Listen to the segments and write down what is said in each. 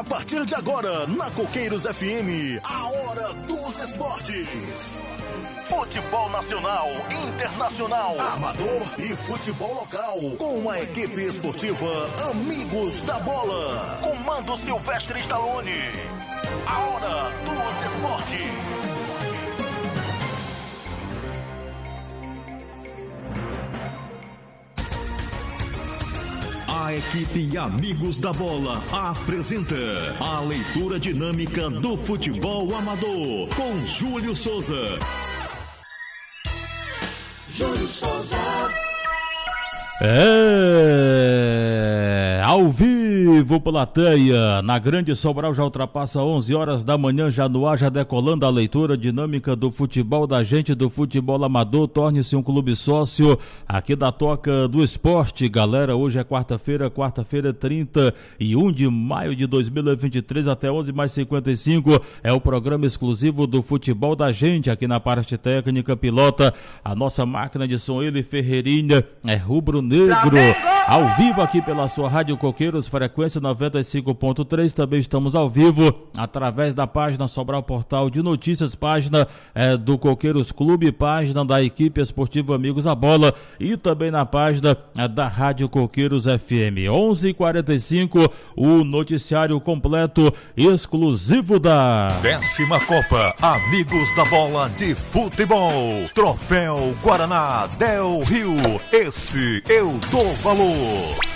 A partir de agora, na Coqueiros FM, a hora dos esportes. Futebol nacional, internacional, amador e futebol local. Com a equipe esportiva Amigos da Bola. Comando Silvestre Stallone. A hora dos esportes. A equipe Amigos da Bola apresenta a leitura dinâmica do futebol amador com Júlio Souza. Júlio Souza. É, ao vivo pela Plateia, na Grande Sobral já ultrapassa 11 horas da manhã, já no ar, já decolando a leitura dinâmica do futebol da gente, do futebol amador, torne-se um clube sócio aqui da Toca do Esporte. Galera, hoje é quarta-feira, quarta-feira 31 de maio de 2023 até 11 mais 55 é o programa exclusivo do futebol da gente aqui na parte técnica pilota a nossa máquina de som ele Ferreirinha é rubro-negro ao vivo aqui pela sua rádio Coqueiros frequência frequência 95.3. Também estamos ao vivo através da página Sobral Portal de Notícias, página é, do Coqueiros Clube, página da equipe esportiva Amigos da Bola e também na página é, da Rádio Coqueiros FM. 11:45 o noticiário completo exclusivo da décima Copa Amigos da Bola de Futebol. Troféu Guaraná Del Rio. Esse é eu dou valor.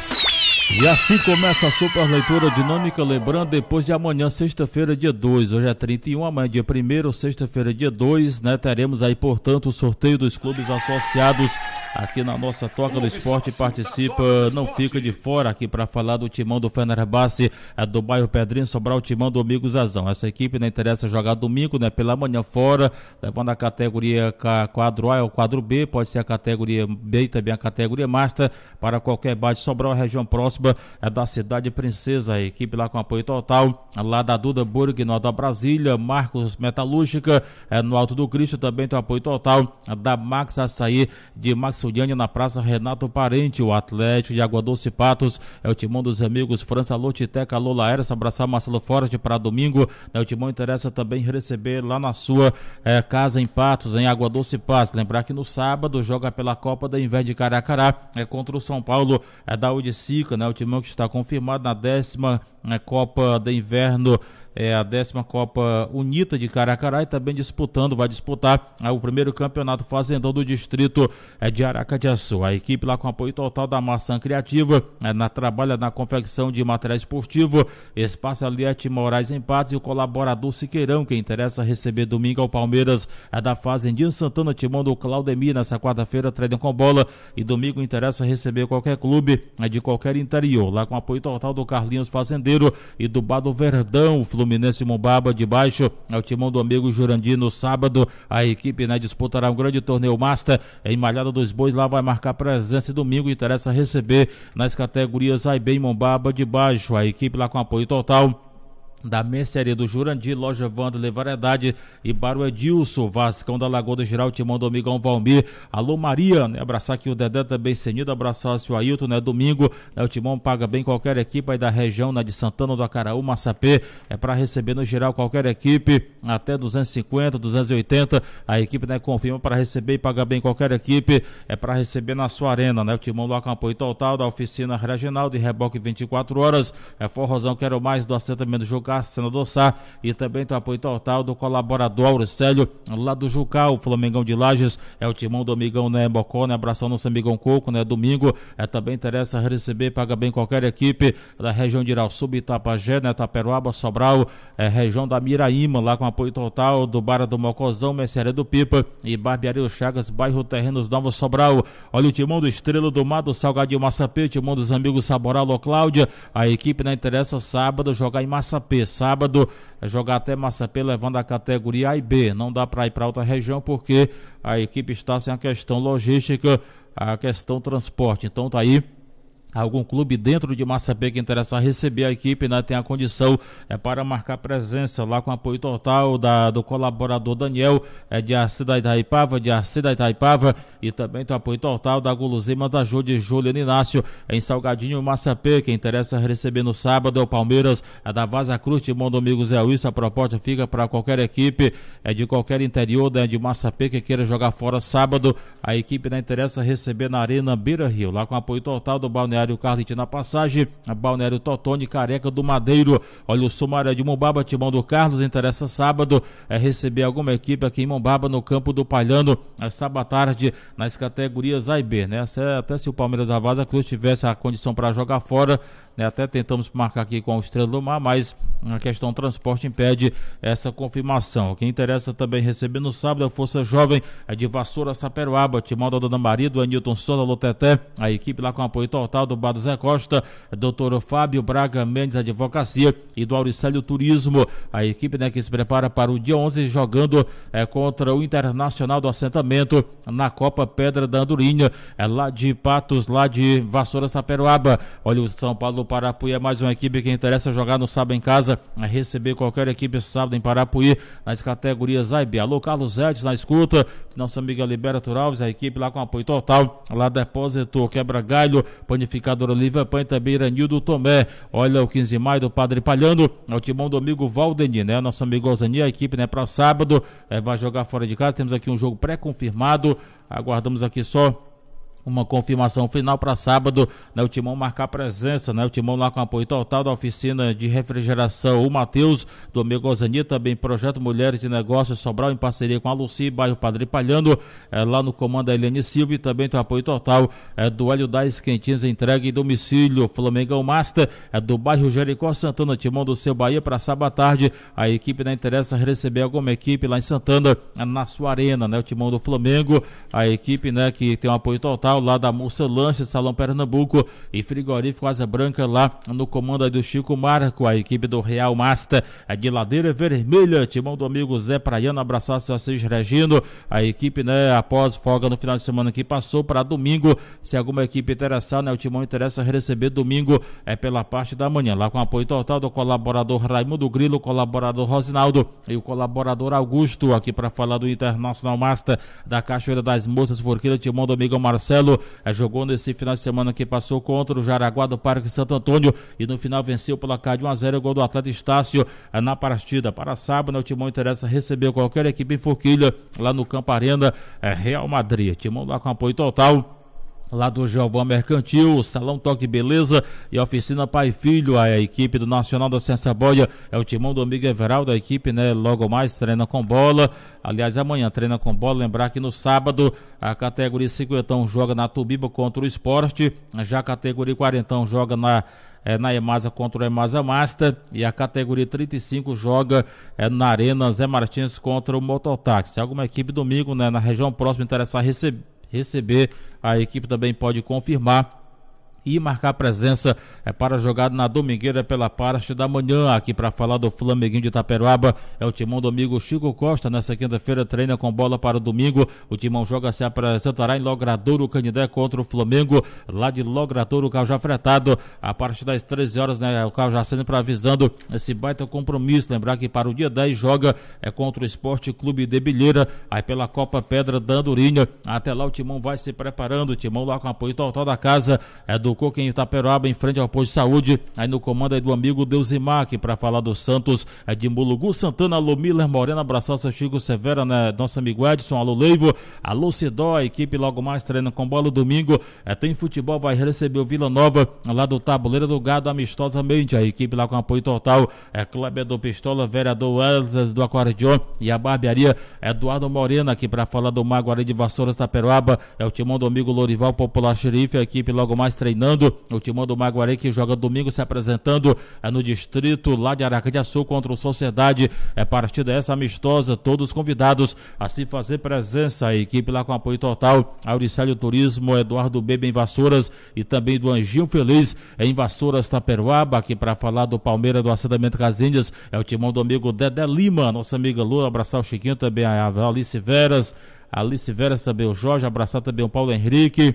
E assim começa a Super Leitura Dinâmica, lembrando, depois de amanhã, sexta-feira, dia 2, hoje é 31, amanhã dia 1 sexta-feira, dia 2, né? Teremos aí, portanto, o sorteio dos clubes associados aqui na nossa Toca do Esporte. Participa, não fica de fora aqui para falar do timão do Fenerbahçe é do bairro Pedrinho, sobrar o timão do Amigo Zazão. Essa equipe não né, interessa jogar domingo, né? Pela manhã fora, levando a categoria quadro A é ou quadro B, pode ser a categoria B e também a categoria Master para qualquer bate sobrar uma região próxima é da cidade Princesa. A equipe lá com apoio total, lá da Duda no da Brasília, Marcos Metalúrgica, é, no Alto do Cristo também tem apoio total é da Max Açaí de Max Suliane na Praça Renato Parente. O Atlético de Água Doce Patos é o timão dos amigos França Lotiteca, Lola Eras, abraçar Marcelo Forte para domingo. É o timão interessa também receber lá na sua é, casa em Patos, em Água Doce Patos. Lembrar que no sábado joga pela Copa da Inverno de Caracará é, contra o São Paulo é, da Udicica, né? O timão que está confirmado na décima é, Copa da Inverno é a décima Copa Unita de Caracará e também disputando, vai disputar é, o primeiro campeonato fazendão do distrito é, de Aracatiaçu. A equipe lá com apoio total da Maçã Criativa, é, na trabalha na confecção de material esportivo, espaço Aliete Moraes Empates e o colaborador Siqueirão, que interessa receber domingo ao Palmeiras é da Fazendinha Santana, timão do Claudemir, nessa quarta-feira, treinam com bola e domingo interessa receber qualquer clube de qualquer interior, lá com apoio total do Carlinhos Fazendeiro e do Bado Verdão, Fluminense Fluminense Mumbaba de baixo ao é timão do amigo Jurandir no sábado. A equipe né, disputará um grande torneio master em Malhada dos Bois. Lá vai marcar presença e domingo interessa receber nas categorias A e B em Mumbaba de baixo. A equipe lá com apoio total da Mercearia do Jurandir, Loja Vandler Variedade e Baru Edilson, Vascão da Lagoa do Geral, Timão Domingão Valmir, Alô Maria, né? abraçar aqui o Dedé também, Senido, abraçar o Ailton, né, domingo, né? o Timão paga bem qualquer equipe aí da região, né, de Santana do Acaraú, Massapê, é para receber no geral qualquer equipe, até 250, 280, a equipe, né, confirma para receber e pagar bem qualquer equipe, é para receber na sua arena, né, o Timão do Acampo Total, da Oficina Regional de Reboque 24 horas, é Forrozão, quero mais do assentamento jogado Sá, tá senador Sá, e também tem o apoio total do colaborador Auricélio, lá do Jucal, o Flamengão de Lages, é o timão do amigão, né, Bocó, né, abração nosso amigão Coco, né, domingo, é também interessa receber, paga bem qualquer equipe da região de Irauçuba, Itapajé, né, Taperuaba, Sobral, é, região da Miraíma, lá com apoio total do Bara do Mocozão, Messiaria do Pipa e Barbearia Chagas, bairro Terrenos Novo Sobral, olha o timão do Estrela do Mato, Salgadinho Massapê, timão dos amigos Saboralo Cláudia, a equipe, né, interessa sábado jogar em Massapê, Sábado é jogar até Massapê levando a categoria A e B. Não dá para ir para outra região porque a equipe está sem a questão logística, a questão transporte. Então tá aí algum clube dentro de Massapê que interessa receber a equipe, né, tem a condição é, para marcar presença lá com apoio total da, do colaborador Daniel é, de Arce da Itaipava, de Arce da Itaipava e também do apoio total da Guloseima da Jô de Juliano Inácio em Salgadinho Massapê, que interessa receber no sábado é o Palmeiras é da Vaza Cruz, Timão Domingos Zé isso, a proposta fica para qualquer equipe é de qualquer interior né, de Massapê que queira jogar fora sábado, a equipe né, interessa receber na Arena Beira Rio, lá com apoio total do Balneário Balneário Carlite na passagem, a Balneário Totone, Careca do Madeiro. Olha o Sumaré de Mombaba, Timão do Carlos, interessa sábado é receber alguma equipe aqui em Mombaba no campo do Palhano, é sábado à tarde, nas categorias A e B, né? É até se o Palmeiras da Vaza Cruz tivesse a condição para jogar fora, né, até tentamos marcar aqui com a Estrela do Mar, mas a questão transporte impede essa confirmação. Quem interessa também receber no sábado é a Força Jovem é de Vassoura, Saperuaba, Timão da Dona Maria, do Anilton Souza, Loteté, a equipe lá com apoio total do Bado Zé Costa, doutor Fábio Braga Mendes, Advocacia e do Auricélio Turismo, a equipe né, que se prepara para o dia 11 jogando é, contra o Internacional do Assentamento na Copa Pedra da Andorinha, é lá de Patos, lá de Vassoura, Saperuaba. Olha o São Paulo do Parapuí é mais uma equipe que interessa jogar no sábado em casa, a receber qualquer equipe sábado em Parapuí, nas categorias A e B. Alô, Carlos Edes na escuta, nossa amiga Libera Turalves, a equipe lá com apoio total, lá depositou Quebra Galho, Panificador Oliva Pan também Iranildo Tomé. Olha o 15 de maio do Padre Palhando, é o timão domingo Valdeni, né? nossa amiga Ozani a equipe, né, para sábado, é, vai jogar fora de casa. Temos aqui um jogo pré-confirmado, aguardamos aqui só uma confirmação final para sábado, né? O Timão marcar presença, né? O Timão lá com apoio total da oficina de refrigeração, o Matheus, do Amigo Ozani, também Projeto Mulheres de Negócios Sobral, em parceria com a Luci, bairro Padre Palhano, é, lá no comando da Eliane Silva e também tem apoio total é, do Hélio das Quentinhas, entregue em domicílio, Flamengão Master, é, do bairro Jericó Santana, Timão do seu Bahia, para sábado à tarde, a equipe da né, Interessa receber alguma equipe lá em Santana, na sua arena, né? O Timão do Flamengo, a equipe, né, que tem um apoio total Natal, lá da Moça lanche Salão Pernambuco e Frigorífico Asa Branca, lá no comando do Chico Marco, a equipe do Real Master de Ladeira Vermelha, Timão do amigo Zé Praiano, abraçar seu Assis Regino, a equipe, né, após folga no final de semana que passou para domingo, se alguma equipe interessar, né, o Timão interessa receber domingo é pela parte da manhã, lá com apoio total do colaborador Raimundo Grilo, colaborador Rosinaldo e o colaborador Augusto, aqui para falar do Internacional Master da Cachoeira das Moças Forquilha, Timão do amigo Marcelo é, jogou nesse final de semana que passou contra o Jaraguá do Parque Santo Antônio e no final venceu pela placar de 1 a 0 o gol do Atlético Estácio é, na partida. Para sábado, né, o Timão interessa receber qualquer equipe em Forquilha lá no Campo Arena, é, Real Madrid. Timão lá com apoio total lá do Giovão Mercantil, Salão Toque Beleza e Oficina Pai Filho, a equipe do Nacional da Ciência Boia, é o timão do amigo Everaldo, a equipe, né, logo mais treina com bola, aliás, amanhã treina com bola, lembrar que no sábado a categoria cinquentão joga na Tubiba contra o Esporte, já a categoria quarentão joga na é, na Emasa contra o Emasa Master e a categoria 35 joga é, na Arena Zé Martins contra o Mototáxi. Alguma equipe domingo né, na região próxima interessar receber receber. A equipe também pode confirmar e marcar presença é, para jogar na domingueira pela parte da manhã. Aqui para falar do Flamenguinho de Itaperuaba é o timão do amigo Chico Costa. Nessa quinta-feira treina com bola para o domingo. O timão joga se apresentará em Logradouro Canidé contra o Flamengo. Lá de Logradouro, o carro já fretado. A partir das 13 horas, né, o carro já sendo para avisando esse baita compromisso. Lembrar que para o dia 10 joga é contra o Esporte Clube de Bilheira, aí pela Copa Pedra da Andorinha. Até lá o timão vai se preparando. O timão lá com apoio total da casa é do Coco em Itaperaba, em frente ao posto de saúde. Aí no comando aí do amigo Deusimar, que para falar do Santos é de Mulugu, Santana, alô Miller, Morena, abraçar seu Chico Severa, né? nosso amigo Edson, alô Leivo, alô Cidó, a equipe logo mais treina com bola domingo. É, tem futebol, vai receber o Vila Nova lá do Tabuleiro do Gado, amistosamente. A equipe lá com apoio total é Kleber do Pistola, vereador Elzas do Acordeon e a barbearia Eduardo Morena, aqui para falar do Maguari de Vassouras, Itaperuaba É o timão do amigo Lorival Popular Xerife, a equipe logo mais treinando o timão do Maguari que joga domingo se apresentando é, no distrito lá de Aracaju contra o Sociedade. É partida essa amistosa, todos convidados a se fazer presença. A equipe lá com apoio total, Auricélio Turismo, Eduardo Bebe em Vassouras e também do Anjinho Feliz em Vassouras, Taperuaba, aqui para falar do Palmeiras do assentamento Casinhas, é o timão do amigo Dedé Lima, nossa amiga Lula, abraçar o Chiquinho também, a Alice Veras, Alice Veras também, o Jorge, abraçar também o Paulo Henrique,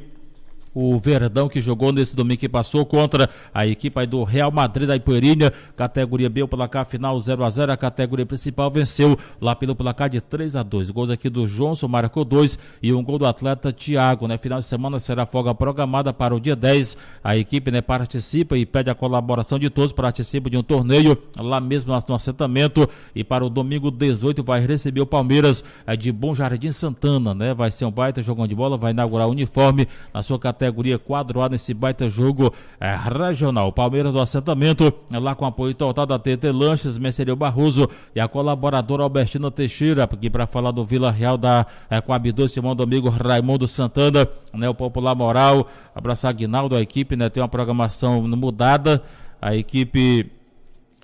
o Verdão que jogou nesse domingo que passou contra a equipe do Real Madrid da Ipueirinha, categoria B, o placar final 0 a 0 a categoria principal venceu lá pelo placar de 3 a 2 Gols aqui do Johnson, marcou dois e um gol do atleta Thiago, né? Final de semana será folga programada para o dia 10. A equipe, né, participa e pede a colaboração de todos, participa de um torneio lá mesmo no assentamento e para o domingo 18 vai receber o Palmeiras é, de Bom Jardim Santana, né? Vai ser um baita jogão de bola, vai inaugurar o uniforme na sua categoria categoria quadro A nesse baita jogo é, regional. Palmeiras do assentamento, eh, lá com apoio total da TT Lanches, Mercerio Barroso e a colaboradora Albertina Teixeira, aqui para falar do Vila Real da é, eh, Coab 2, Simão Domingo, Raimundo Santana, né, o Popular Moral, abraçar Aguinaldo, a equipe, né, tem uma programação mudada, a equipe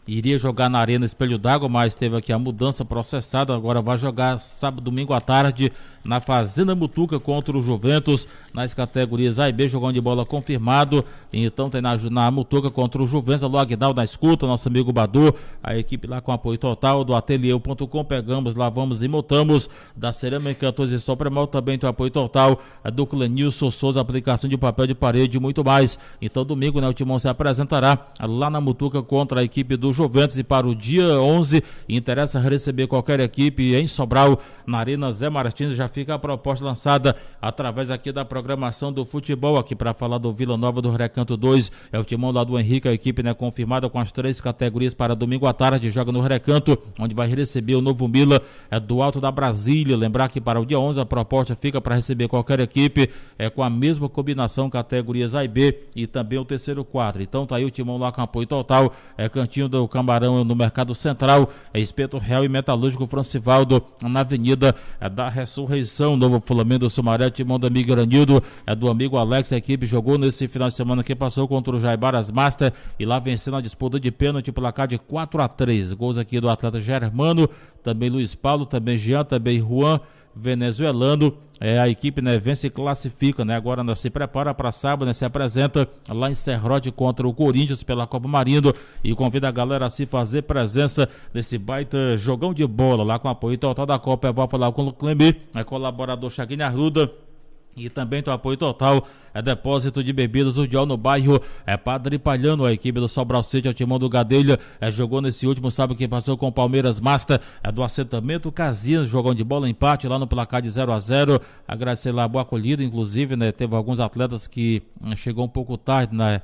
iria jogar na Arena Espelho d'Água, mas teve aqui a mudança processada, agora vai jogar sábado, domingo à tarde na Fazenda Mutuca contra o Juventus nas categorias A e B, jogão de bola confirmado. Então tem na, na Mutuca contra o Juventus, a Logdal na escuta, nosso amigo Badu, a equipe lá com apoio total do ateliê.com. Pegamos, lavamos e montamos da Cerâmica 14 e Sopremol, também tem apoio total do Clenilson Souza, aplicação de papel de parede e muito mais. Então domingo, né, o Timão se apresentará lá na Mutuca contra a equipe do Juventus e para o dia 11 interessa receber qualquer equipe em Sobral, na Arena Zé Martins, já fica a proposta lançada através aqui da programação do futebol, aqui para falar do Vila Nova do Recanto 2. É o timão lá do Henrique, a equipe né, confirmada com as três categorias para domingo à tarde. Joga no Recanto, onde vai receber o novo Mila é do Alto da Brasília. Lembrar que para o dia 11 a proposta fica para receber qualquer equipe é com a mesma combinação, categorias A e B e também o terceiro quadro. Então tá aí o timão lá com apoio total. É cantinho do Camarão no Mercado Central, é Espeto Real e Metalúrgico Francivaldo na Avenida é, da Ressurreição Conceição, Novo Flamengo Sumaré, timão do amigo Granildo, é do amigo Alex, a equipe jogou nesse final de semana que passou contra o Jaibaras Master e lá vencendo a disputa de pênalti, placar de 4 a 3 Gols aqui do atleta Germano, também Luiz Paulo, também Jean, também Juan, venezuelano. É, a equipe né, vence e classifica, né? Agora né, se prepara para sábado, né, se apresenta lá em Serrote contra o Corinthians pela Copa Marindo e convida a galera a se fazer presença nesse baita jogão de bola lá com apoio total da Copa. Eu vou falar com o Clube, é colaborador Chaguinha Arruda e também teu apoio total é depósito de bebidas o Urdial no bairro é Padre Palhano, a equipe do Sobral City, o timão do Gadelha, é, jogou nesse último sábado que passou com o Palmeiras Master é do assentamento Casinha jogão de bola, empate lá no placar de 0 a 0 agradecer lá a boa acolhida, inclusive, né, teve alguns atletas que hum, chegou um pouco tarde, né,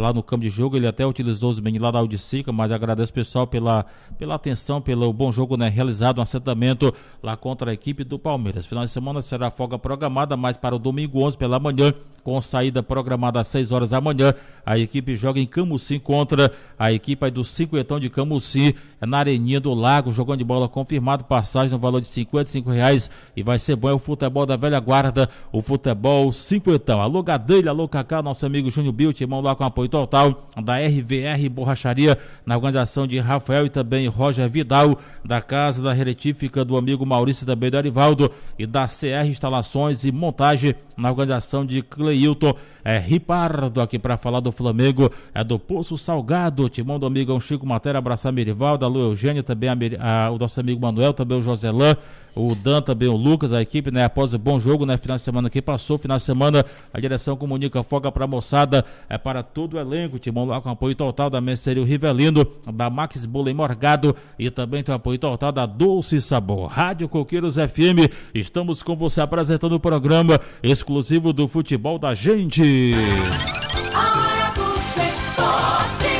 lá no campo de jogo. Ele até utilizou os meninos lá da Audicica, mas agradeço pessoal pela, pela atenção, pelo bom jogo né, realizado, um assentamento lá contra a equipe do Palmeiras. Final de semana será folga programada, mas para o domingo 11 pela manhã, com saída programada às 6 horas da manhã, a equipe joga em Camusim contra a equipe do Cinquentão de Camusim, na Areninha do Lago, jogando de bola confirmado, passagem no valor de 55 reais e vai ser bom é o futebol da velha guarda, o futebol cinquentão. Alô Gadelha, alô Cacá, nosso amigo Júnior Bilt, irmão lá com apoio apoio total da RVR Borracharia, na organização de Rafael e também Roger Vidal, da Casa da Reletífica do amigo Maurício também do Arivaldo e da CR Instalações e Montagem na organização de Cleilton é, Ripardo, aqui para falar do Flamengo, é do Poço Salgado, Timão do Amigão Chico Matéria, abraçar Merival, da Lu Eugênia, também a, a, o nosso amigo Manuel, também o Joselã, o Dan, também o Lucas, a equipe, né, após o bom jogo, né, final de semana que passou, final de semana, a direção comunica folga para a moçada, é para todo o elenco, Timão lá com apoio total da Messerio Rivelino, da Max Bullen Morgado e também tem apoio total da Doce Sabor. Rádio Coqueiros FM, estamos com você apresentando o programa, esse exclusivo do futebol da gente.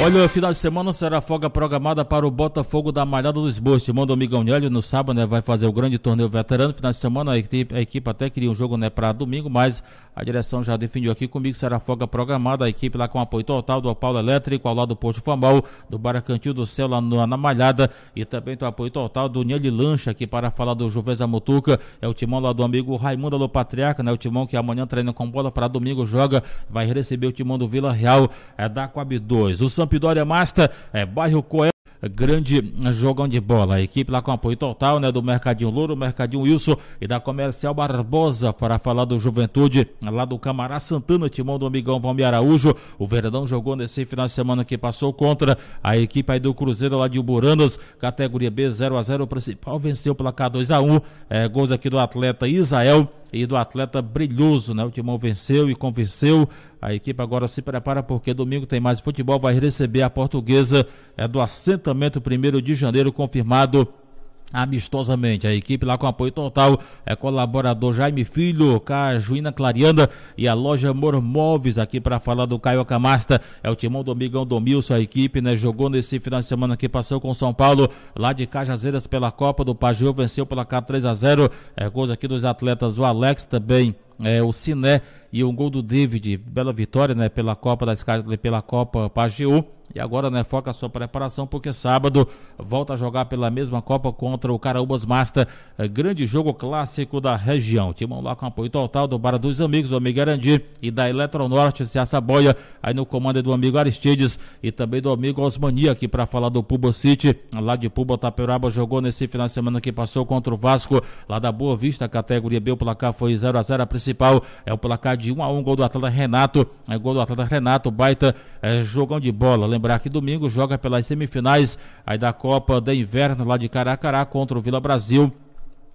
Olha, o final de semana será folga programada para o Botafogo da Malhada dos Bois. Timão amigo Nélio, no sábado, né, vai fazer o grande torneio veterano. Final de semana, a equipe, a equipe até queria um jogo né, para domingo, mas a direção já definiu aqui comigo. Será folga programada. A equipe lá com apoio total do Paulo Elétrico, ao lado do Posto Famal, do Baracantil do Céu, lá no, na Malhada. E também do apoio total do Nélio Lancha, aqui para falar do Juveza Mutuca. É o timão lá do amigo Raimundo Alô Patriarca, né? O timão que amanhã treina com bola para domingo, joga, vai receber o timão do Vila Real, é da Coab 2. O São Campidória Master, é, bairro Coelho, é grande jogão de bola. A equipe lá com apoio total, né, do Mercadinho Louro, Mercadinho Wilson e da Comercial Barbosa para falar do Juventude, lá do Camará Santana, timão do amigão Valmir Araújo. O Verdão jogou nesse final de semana que passou contra a equipe aí do Cruzeiro lá de Uburanas, categoria B 0 a 0 o principal venceu pela K 2 a 1. É, gols aqui do atleta Isael e do atleta Brilhoso, né? O Timão venceu e convenceu a equipe agora se prepara porque domingo tem mais futebol, vai receber a portuguesa é, do assentamento primeiro de janeiro, confirmado amistosamente. A equipe lá com apoio total é colaborador Jaime Filho, Cajuína Clariana e a loja Móveis aqui para falar do Caio Camasta. É o Timão Domingão Domilson, a equipe, né? Jogou nesse final de semana que passou com São Paulo, lá de Cajazeiras pela Copa do Pajú venceu pela K 3 a 0. É gols aqui dos atletas, o Alex também é, o Siné e um gol do David, bela vitória, né, pela Copa das pela Copa Pajeú. E agora, né, foca a sua preparação porque sábado volta a jogar pela mesma Copa contra o Caraúbas Master, é, grande jogo clássico da região. Timão lá com apoio total do Bar dos Amigos, do amigo Arandir e da Eletronorte, se Saboia, aí no comando do amigo Aristides e também do amigo Osmani aqui para falar do Puba City, lá de Puba, Taperaba jogou nesse final de semana que passou contra o Vasco, lá da Boa Vista, categoria B, o placar foi 0 a 0 a principal principal. É o placar de 1 a 1 gol do atleta Renato. É gol do atleta Renato, baita é, jogão de bola. Lembrar que domingo joga pelas semifinais aí da Copa da Inverno lá de Caracará contra o Vila Brasil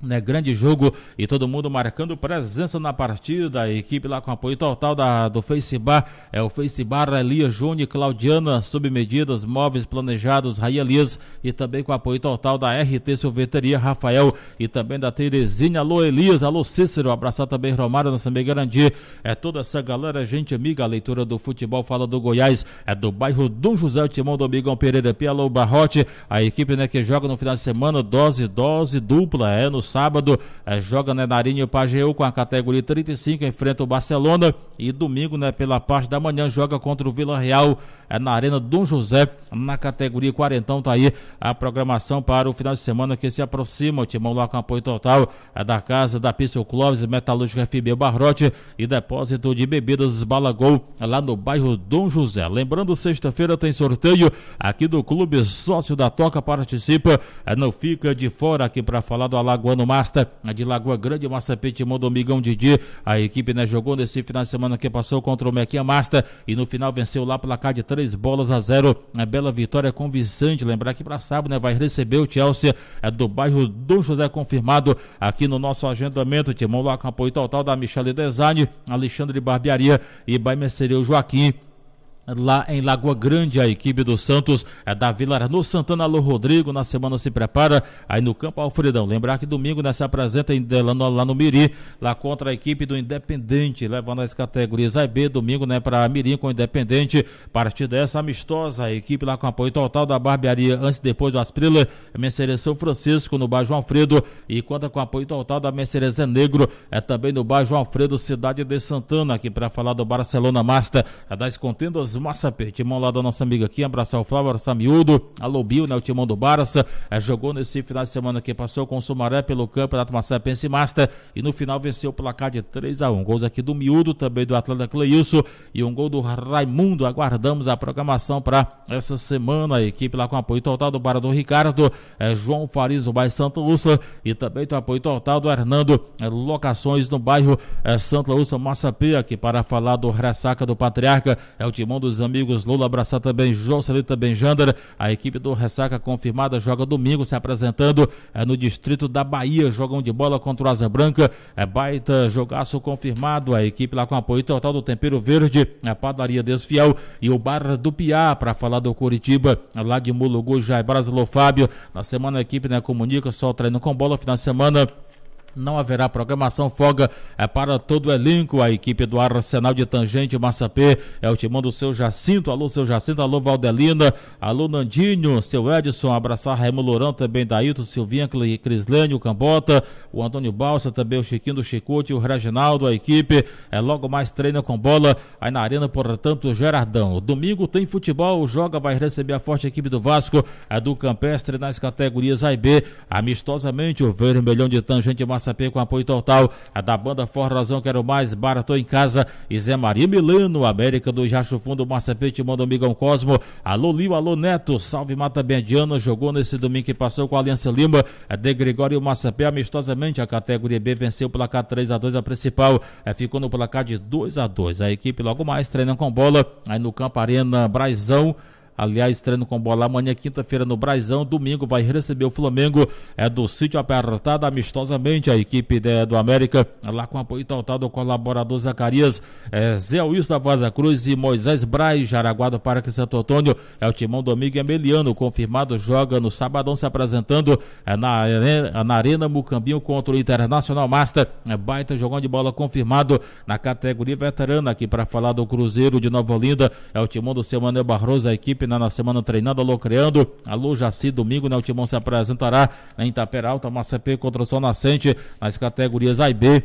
né, grande jogo e todo mundo marcando presença na partida. A equipe lá com apoio total da, do Facebar. É o Facebar, Elias Júnior, Claudiana, Submedidas, Móveis Planejados, Raia Elias e também com apoio total da RT Silveteria Rafael e também da Terezinha. Alô Elias, alô Cícero. Abraçar também Romário, nossa amiga Garandir. É toda essa galera, gente amiga. A leitura do futebol fala do Goiás, é do bairro Dom José Timão do Amigão Pereira Pia, alô Barrote. A equipe né, que joga no final de semana, dose, dose dupla. É no sábado é, joga né, na Arena Pageu com a categoria 35, enfrenta o Barcelona e domingo, né, pela parte da manhã, joga contra o Vila Real é, na Arena Dom José, na categoria 40. Então tá aí a programação para o final de semana que se aproxima. O Timão lá com apoio total é, da casa da Pício Clóvis, Metalúrgica FB Barrote e depósito de bebidas Balagol lá no bairro Dom José. Lembrando, sexta-feira tem sorteio aqui do Clube Sócio da Toca. Participa, é, não fica de fora aqui para falar do Alagoano no a de Lagoa Grande, Massapete Mão Domingão Didi. A equipe né, jogou nesse final de semana que passou contra o Mequinha Masta e no final venceu lá placar de três bolas a zero. Uma é bela vitória convincente. Lembrar que para sábado né, vai receber o Chelsea é, do bairro Dom José confirmado aqui no nosso agendamento. Timão lá com apoio total da Michele Design, Alexandre Barbearia e Baimercerio Joaquim lá em Lagoa Grande, a equipe do Santos é da Vila no Santana Alô Rodrigo, na semana se prepara aí no Campo Alfredão. Lembrar que domingo né, se apresenta em, lá, no, lá no lá contra a equipe do Independente, levando as categorias A e B, domingo né, para Mirim com o Independente, partida essa amistosa, a equipe lá com apoio total da barbearia, antes e depois do Asprila, Mercedes São Francisco no Bairro Alfredo e conta com apoio total da Mercedes Zé Negro, é também no Bairro Alfredo, cidade de Santana, aqui para falar do Barcelona Master, é das contendas Massapê, timão lá da nossa amiga aqui, abraçar o Flávio Samiudo, alô Bill, né, o timão do Barça, é, jogou nesse final de semana que passou com o Sumaré pelo Campeonato Pense Master e no final venceu o placar de 3 a 1 Gols aqui do Miúdo, também do Atlanta Cleilson e um gol do Raimundo. Aguardamos a programação para essa semana. A equipe lá com apoio total do Barador Ricardo, é, João Faris, o bairro Santa Lúcia e também do apoio total do Hernando é, Locações no bairro é, Santa Lúcia Massapê, aqui para falar do ressaca do Patriarca, é o timão do dos amigos Lula, abraçar também João Celita Benjandara. A equipe do Ressaca confirmada joga domingo, se apresentando é, no distrito da Bahia. Jogam de bola contra o Asa Branca. É baita jogaço confirmado. A equipe lá com apoio total do Tempero Verde, a Padaria Desfiel e o Bar do Piá. Para falar do Curitiba, Lagmulo Gujai, Brasilou Fábio. Na semana a equipe né, comunica só treino com bola. Final de semana não haverá programação folga é para todo o elenco. A equipe do Arsenal de Tangente Massapê é o timão do seu Jacinto. Alô, seu Jacinto, alô, Valdelina, alô, Nandinho, seu Edson, abraçar Raimundo Lourão também, Daíto, Silvinha, Crislane, o Cambota, o Antônio Balsa, também o Chiquinho do Chicote, o Reginaldo, a equipe é logo mais treina com bola aí na arena, portanto, Gerardão. Domingo tem futebol, joga, vai receber a forte equipe do Vasco, é do Campestre nas categorias A e B, amistosamente o Vermelhão de Tangente Massapê Massapê com apoio total a da banda Razão Quero Mais, Baratô em Casa e Zé Maria Milano, América do Jacho Fundo, Massapê, Timão Domingão Cosmo, alô Lio, alô Neto, salve Mata Bendiana, jogou nesse domingo que passou com a Aliança Lima, é de Gregório Massapê, amistosamente a categoria B venceu o placar 3 a 2 a principal, é, ficou no placar de 2 a 2 A equipe logo mais treinando com bola, aí no Campo Arena Brazão, Aliás, treino com bola amanhã, quinta-feira, no Brasão. Domingo vai receber o Flamengo. É do sítio apertado amistosamente a equipe de, do América. Lá com apoio total do colaborador Zacarias, é, Zé Wilson da Vaza Cruz e Moisés Braz, Jaraguá do Parque Santo Antônio. É o Timão Domingo Emeliano, confirmado, joga no sabadão se apresentando é, na, é, na Arena Mucambinho contra o Internacional Master. É, baita jogão de bola confirmado na categoria veterana aqui para falar do Cruzeiro de Nova Olinda. É o Timão do Semanuel Barroso, a equipe final da semana treinando, alô criando. Alô Jaci, domingo, né? O Timão se apresentará em Itaperalta, Macapê contra o Sol Nascente, nas categorias A e B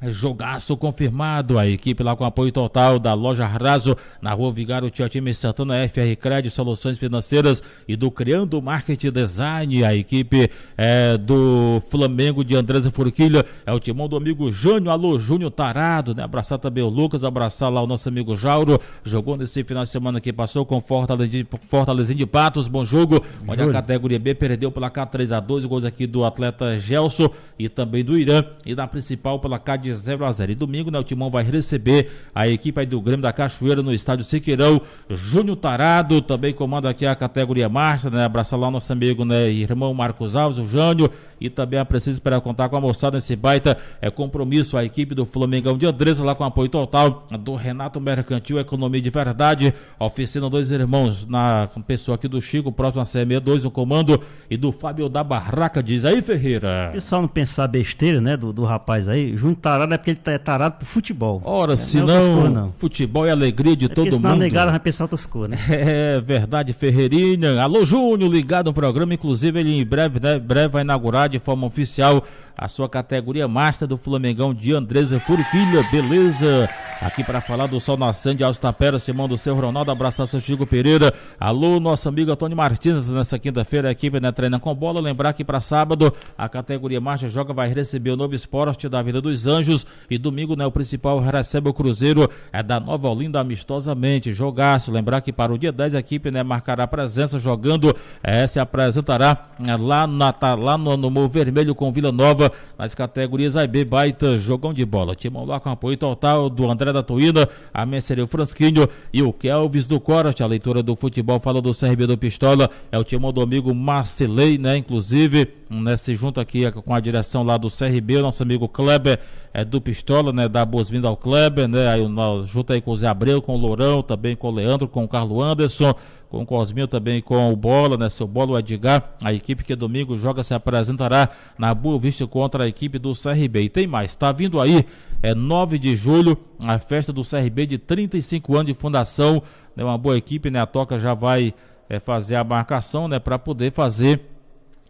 é jogaço confirmado. A equipe lá com apoio total da loja Raso na rua Vigário Tiotime Santana, FR Cred, Soluções Financeiras e do Criando Marketing Design. A equipe é, do Flamengo de Andresa Furquilha é o timão do amigo Jânio. Alô, Júnior Tarado, né? Abraçar também o Lucas, abraçar lá o nosso amigo Jauro. Jogou nesse final de semana que passou com Fortalezinho de, de Patos. Bom jogo, onde a categoria B perdeu pela K 3 a 2 Gols aqui do atleta Gelson e também do Irã. E na principal pela K de de 0 a 0. E domingo, né, o Timão vai receber a equipe do Grêmio da Cachoeira no estádio Siqueirão. Júnior Tarado também comanda aqui a categoria marcha, né? Abraçar lá o nosso amigo, né, irmão Marcos Alves, o Jânio, e também a precisa esperar contar com a moçada nesse baita é compromisso a equipe do Flamengão de Andressa lá com apoio total do Renato Mercantil, Economia de Verdade, oficina dois irmãos na pessoa aqui do Chico, próximo a CM2, o comando e do Fábio da Barraca diz aí Ferreira. E é só não pensar besteira, né, do, do rapaz aí, juntar tarado é porque ele tá- é tarado pro futebol. Ora, é, se não, não, futebol é alegria de é todo mundo. Se negaram, vai pensar outras coisas, né? É, é verdade, Ferreirinha. Alô, Júnior, ligado ao programa. Inclusive, ele em breve, né, breve vai inaugurar de forma oficial a sua categoria master do Flamengão de Andresa Furquilha, beleza? Aqui para falar do Sol Nascente, Alves Tapera, Simão do Seu Ronaldo, abraçar seu Chico Pereira. Alô, nosso amigo Antônio Martins, nessa quinta-feira, a equipe né, treina com bola. Lembrar que para sábado, a categoria Marcha Joga vai receber o novo esporte da Vida dos Anjos. E domingo, né, o principal recebe o Cruzeiro é da Nova Olinda amistosamente. Jogaço. Lembrar que para o dia 10 a equipe né, marcará presença jogando, é, se apresentará é, lá, na, tá, lá no, no Morro Vermelho com Vila Nova nas categorias B, baita jogão de bola. Timão lá com apoio total do André da Tuína, a Merceria Fransquinho e o Kelvis do Corte. A leitura do futebol fala do CRB do Pistola, é o Timão do amigo Marcelei, né? Inclusive, né, se junta aqui com a direção lá do CRB, o nosso amigo Kleber é do Pistola, né? Dá boas-vindas ao Kleber, né? Aí, junto aí com o Zé Abreu, com o Lourão, também com o Leandro, com o Carlos Anderson com o Cosminho também com o Bola, né? Seu Bola, o Edgar, a equipe que domingo joga se apresentará na Boa Vista contra a equipe do CRB. E tem mais, tá vindo aí, é 9 de julho, a festa do CRB de 35 anos de fundação, né? Uma boa equipe, né? A Toca já vai é, fazer a marcação, né? Para poder fazer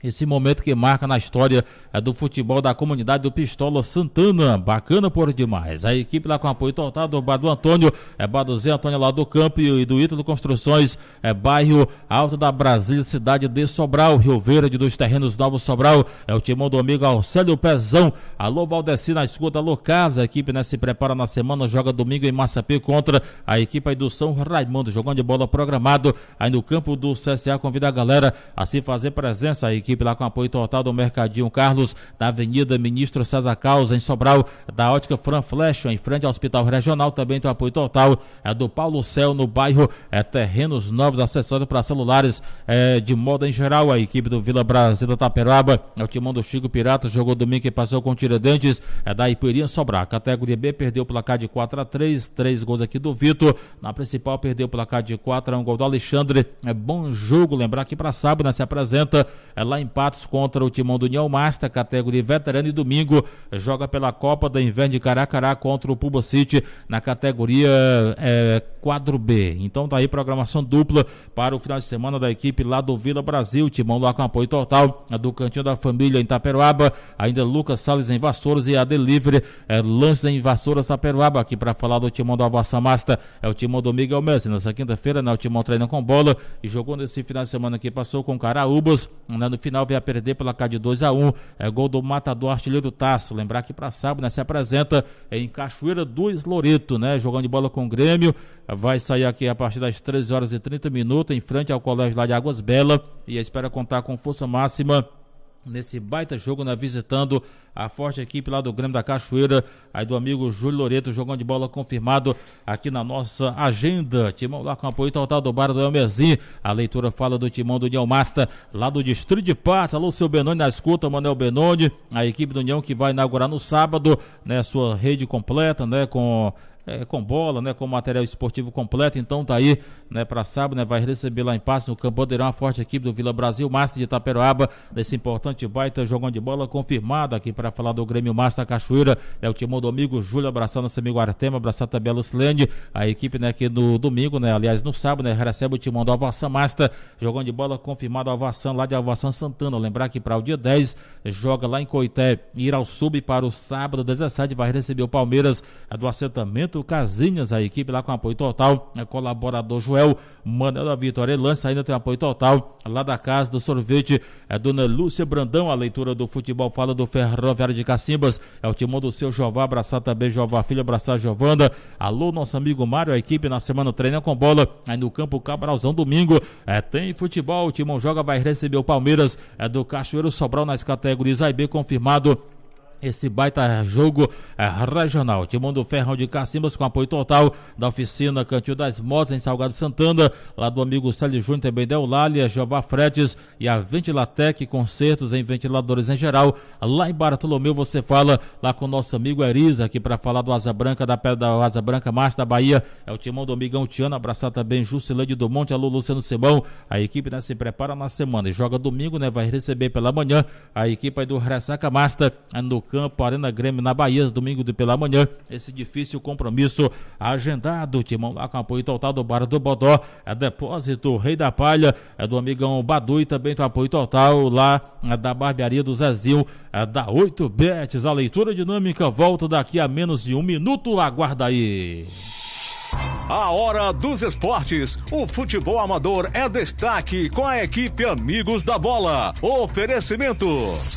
esse momento que marca na história é, do futebol da comunidade do Pistola Santana. Bacana por demais. A equipe lá com apoio total do Badu Antônio, é Zé Antônio lá do campo e do Ítalo Construções, é bairro Alto da Brasília, cidade de Sobral, Rio Verde dos Terrenos Novos Sobral. É o timão do amigo Alcélio Pezão. Alô, Valdeci na escuta, alô, Carlos. A equipe né, se prepara na semana, joga domingo em Massapê contra a equipe aí do São Raimundo, jogando de bola programado aí no campo do CSA. Convida a galera a se fazer presença. aí equipe lá com apoio total do Mercadinho Carlos, da Avenida Ministro César Causa, em Sobral, da Ótica Fran Flecha, em frente ao Hospital Regional, também tem apoio total é do Paulo Céu, no bairro é, Terrenos Novos, acessórios para celulares é, de moda em geral. A equipe do Vila Brasil da Taperaba, é o timão do Chico Pirata, jogou domingo e passou com Tiradentes, é da Ipuirinha Sobral Categoria B perdeu o placar de 4 a 3 três gols aqui do Vitor. Na principal, perdeu o placar de 4 a 1 um gol do Alexandre. É bom jogo, lembrar que para sábado né, se apresenta é lá em Patos contra o Timão do União Master, categoria veterano, e domingo joga pela Copa da Inverno de Caracará contra o Pubo City na categoria é, quadro B. Então tá aí programação dupla para o final de semana da equipe lá do Vila Brasil. Timão lá com apoio total do Cantinho da Família em Taperoaba. Ainda Lucas Salles em Vassouras e a Delivery é, Lanches em Vassouras, Taperoaba. Aqui para falar do Timão do Avassa Masta é o Timão do Miguel Messi. Nessa quinta-feira, né, o Timão treina com bola e jogou nesse final de semana que passou com Caraúbas. Né, no final veio a perder pela K de 2 a 1 É gol do Matador Artilheiro Tasso. Lembrar que para sábado né, se apresenta em Cachoeira do Esloreto, né? Jogando de bola com o Grêmio vai sair aqui a partir das 13 horas e 30 minutos em frente ao colégio lá de Águas Bela e espera contar com força máxima nesse baita jogo, né? Visitando a forte equipe lá do Grêmio da Cachoeira, aí do amigo Júlio Loreto, jogão de bola confirmado aqui na nossa agenda. Timão lá com apoio total do Bar do Elmerzinho. A leitura fala do Timão do União Master, lá do Distrito de Paz. Alô, seu Benoni na escuta, Manuel Benoni, a equipe do União que vai inaugurar no sábado, né? Sua rede completa, né? Com é, com bola, né, com material esportivo completo. Então tá aí, né, para sábado, né, vai receber lá em Passe o Cambodeirão, a forte equipe do Vila Brasil, Master de Itaperoaba, nesse importante baita jogão de bola confirmado aqui para falar do Grêmio Master da Cachoeira. É o Timão Domingo, Júlio abraçando nosso amigo Artema, abraçar também a Lucilene, a equipe, né, que no domingo, né, aliás, no sábado, né, recebe o Timão do Alvação Master jogão de bola confirmado Alvação lá de Alvação Santana. Lembrar que para o dia 10 joga lá em Coité, ir ao sub para o sábado 17 vai receber o Palmeiras é do assentamento Bento Casinhas, a equipe lá com apoio total, é colaborador Joel, Manel da Vitória Lança, ainda tem apoio total lá da casa do sorvete, é Dona Lúcia Brandão, a leitura do futebol fala do Ferroviário de Cacimbas, é o timão do seu Jová, abraçar também Jová Filho, abraçar Jovanda, alô nosso amigo Mário, a equipe na semana treina com bola, aí no campo Cabralzão, domingo, é, tem futebol, o timão joga, vai receber o Palmeiras, é do Cachoeiro Sobral nas categorias A e B, confirmado esse baita jogo é, regional. Timão do Ferrão de Cacimbas com apoio total da oficina Cantil das Motos em Salgado Santana, lá do amigo Célio Júnior, também da Eulália, Jeová Fretes e a Ventilatec, concertos em ventiladores em geral. Lá em Bartolomeu você fala lá com o nosso amigo Eriza aqui para falar do Asa Branca, da Pedra da Asa Branca, Márcio da Bahia, é o Timão do Amigão Tiano, abraçar também Jusilene do Monte, alô Luciano Simão, a equipe né, se prepara na semana e joga domingo, né, vai receber pela manhã a equipe do Ressaca Master no campo Arena Grêmio na Bahia, domingo pela manhã. Esse difícil compromisso agendado. Timão lá com apoio total do Bar do Bodó. É depósito Rei da Palha, é do amigão Badu e também do apoio total lá é da barbearia do Zezinho, é da 8 Betes. A leitura dinâmica volta daqui a menos de um minuto. Aguarda aí. A hora dos esportes. O futebol amador é destaque com a equipe Amigos da Bola. Oferecimento.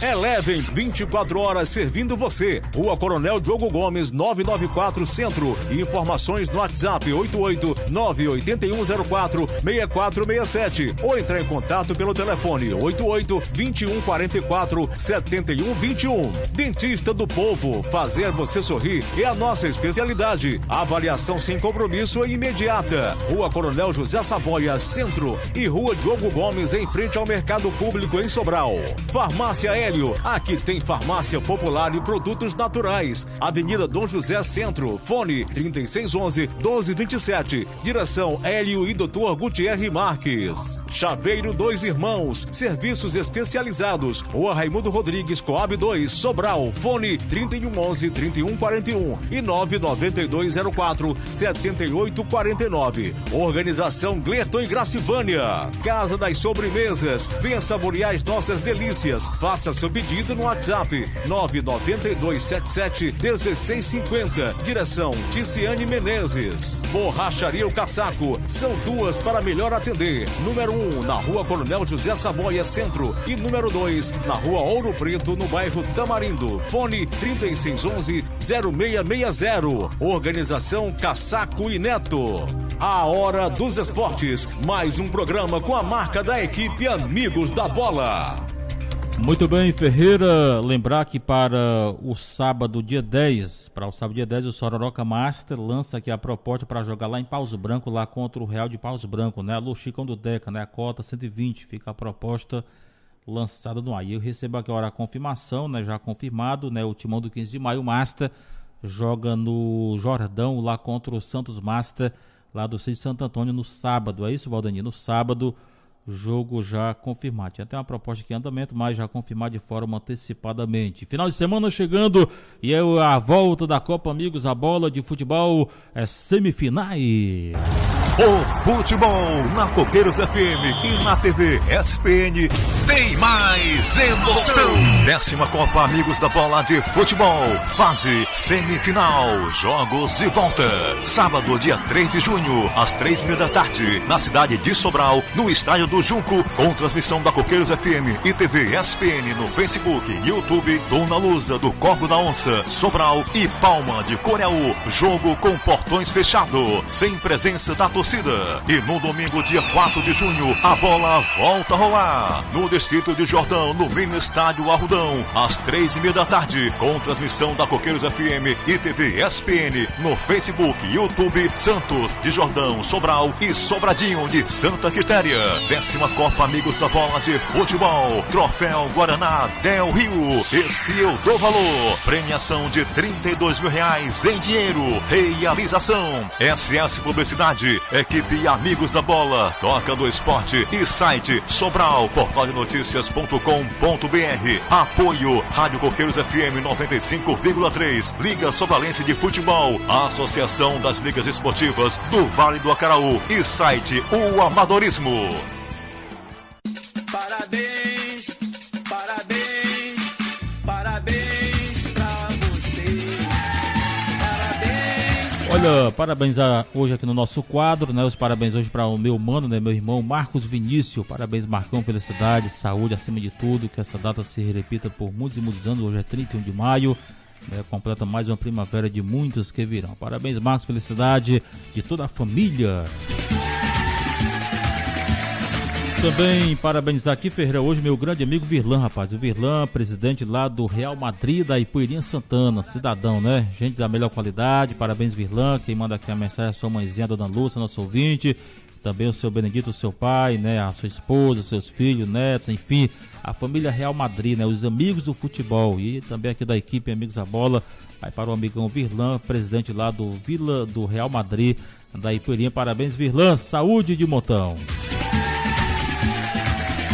elevem 24 horas servindo você. Rua Coronel Diogo Gomes 994 Centro. Informações no WhatsApp 88 98104 6467 ou entrar em contato pelo telefone 88 2144 7121. Dentista do Povo. Fazer você sorrir é a nossa especialidade. Avaliação sem compromisso imediata. Rua Coronel José Saboia, Centro e Rua Diogo Gomes, em frente ao Mercado Público em Sobral. Farmácia Hélio, aqui tem farmácia popular e produtos naturais. Avenida Dom José Centro, fone 3611 1227. Direção Hélio e Dr. Gutierre Marques. Chaveiro Dois Irmãos, serviços especializados. Rua Raimundo Rodrigues, Coab 2, Sobral, fone 3111 3141 e 99204 78 849. Organização Glerton e Gracivânia. Casa das Sobremesas. Venha saborear as nossas delícias. Faça seu pedido no WhatsApp 99277 1650. Direção Ticiane Menezes. Borracharia o Caçaco. São duas para melhor atender. Número 1 um, na Rua Coronel José Savoia Centro e número 2 na Rua Ouro Preto no bairro Tamarindo. Fone 3611 0660. Organização Caçaco e Neto. Neto. A Hora dos Esportes, mais um programa com a marca da equipe Amigos da Bola. Muito bem, Ferreira. Lembrar que para o sábado, dia 10, para o sábado, dia 10, o Sororoca Master lança aqui a proposta para jogar lá em Paus Branco, lá contra o Real de Paus Branco, né? Chicão do Deca, né? A cota 120, fica a proposta lançada no ar. E eu recebo agora a confirmação, né? Já confirmado, né? O timão do 15 de maio, o Master joga no Jordão, lá contra o Santos Master, lá do Cid Santo Antônio, no sábado. É isso, Valdanir? No sábado, jogo já confirmado. Tinha até uma proposta aqui em andamento, mas já confirmado de forma antecipadamente. Final de semana chegando e é a volta da Copa Amigos, a bola de futebol é semifinais. O futebol na Coqueiros FM e na TV SPN tem mais emoção. Décima Copa Amigos da Bola de Futebol, fase semifinal, jogos de volta. Sábado, dia 3 de junho, às três da tarde, na cidade de Sobral, no estádio do Junco, com transmissão da Coqueiros FM e TV SPN no Facebook, YouTube, Dona Lusa do Corvo da Onça, Sobral e Palma de Coreau. Jogo com portões fechados sem presença da torcida torcida. E no domingo, dia 4 de junho, a bola volta a rolar. No distrito de Jordão, no mini estádio Arrudão, às três e meia da tarde, com transmissão da Coqueiros FM e TV SPN, no Facebook, YouTube, Santos de Jordão, Sobral e Sobradinho de Santa Quitéria. Décima Copa Amigos da Bola de Futebol. Troféu Guaraná Del Rio. Esse é eu dou valor. Premiação de 32 mil reais em dinheiro. Realização. SS Publicidade. Equipe e amigos da bola, toca do esporte e site Sobral, portal de notícias.com.br. Apoio Rádio Coqueiros FM 95,3, Liga Sobralense de Futebol, Associação das Ligas Esportivas do Vale do Acaraú e site O Amadorismo. Parabéns Olha, parabéns a, hoje aqui no nosso quadro, né? Os parabéns hoje para o meu mano, né? Meu irmão Marcos Vinícius. Parabéns, Marcão, felicidade, saúde acima de tudo. Que essa data se repita por muitos e muitos anos. Hoje é 31 de maio. Né? Completa mais uma primavera de muitos que virão. Parabéns, Marcos, felicidade de toda a família. Também parabenizar aqui, Ferreira, hoje meu grande amigo Virlan, rapaz. O Virlan, presidente lá do Real Madrid, da Ipuirinha Santana, cidadão, né? Gente da melhor qualidade, parabéns, Virlan. Quem manda aqui a mensagem é a sua mãezinha, a dona Lúcia, nosso ouvinte. Também o seu Benedito, o seu pai, né? A sua esposa, seus filhos, netos, enfim, a família Real Madrid, né? Os amigos do futebol e também aqui da equipe Amigos da Bola. Aí para o amigão Virlan, presidente lá do Vila do Real Madrid, da Ipuirinha Parabéns, Virlan. Saúde de montão.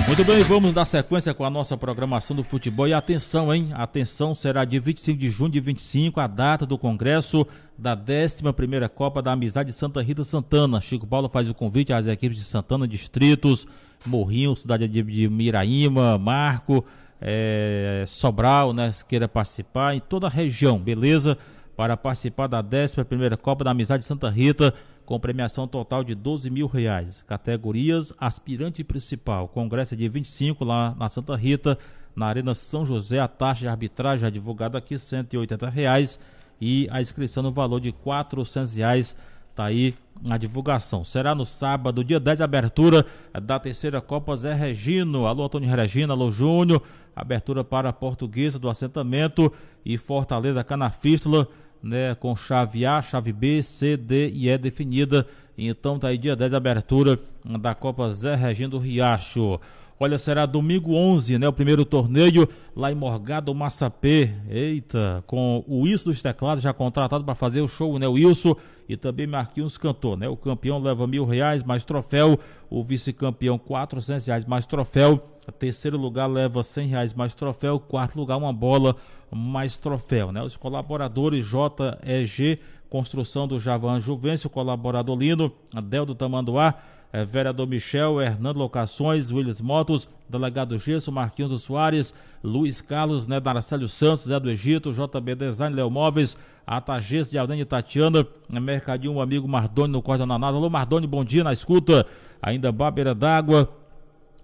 Muito bem, vamos dar sequência com a nossa programação do futebol. E atenção, hein? Atenção, será de 25 de junho de 25, a data do congresso da 11ª Copa da Amizade Santa Rita Santana. Chico Paulo faz o convite às equipes de Santana, distritos, Morrinho, cidade de Miraíma, Marco, é, Sobral, né, se queira participar, em toda a região, beleza? Para participar da 11ª Copa da Amizade Santa Rita com premiação total de 12 mil reais. Categorias aspirante principal, congresso é de 25 lá na Santa Rita, na Arena São José, a taxa de arbitragem advogada divulgada aqui, 180 reais e a inscrição no valor de 400 reais Tá aí na divulgação. Será no sábado, dia 10, abertura da terceira Copa Zé Regino. Alô, Antônio Regina, alô, Júnior. Abertura para a Portuguesa do Assentamento e Fortaleza Canafístula né, com chave A, chave B, C, D e E definida. Então tá aí dia 10 abertura da Copa Zé Regendo Riacho. Olha, será domingo 11, né? O primeiro torneio lá em Morgado Massapê. Eita, com o Wilson dos teclados já contratado para fazer o show, né? O Wilson e também Marquinhos Cantor, né? O campeão leva mil reais mais troféu, o vice-campeão quatrocentos reais mais troféu, o terceiro lugar leva cem reais mais troféu, o quarto lugar uma bola mais troféu, né? Os colaboradores JEG, Construção do Javan Juvencio, colaborador Lino, Adel do Tamanduá, é, vereador Michel, Hernando Locações, Willis Motos, delegado Gesso, Marquinhos Soares, Luiz Carlos, né, Narcélio Santos, Zé do Egito, JB Design, Léo Móveis, Atagês de e Tatiana, é, Mercadinho, um amigo Mardoni no Corte da Nanada. Alô, Mardoni, bom dia na escuta. Ainda Bábeira d'Água,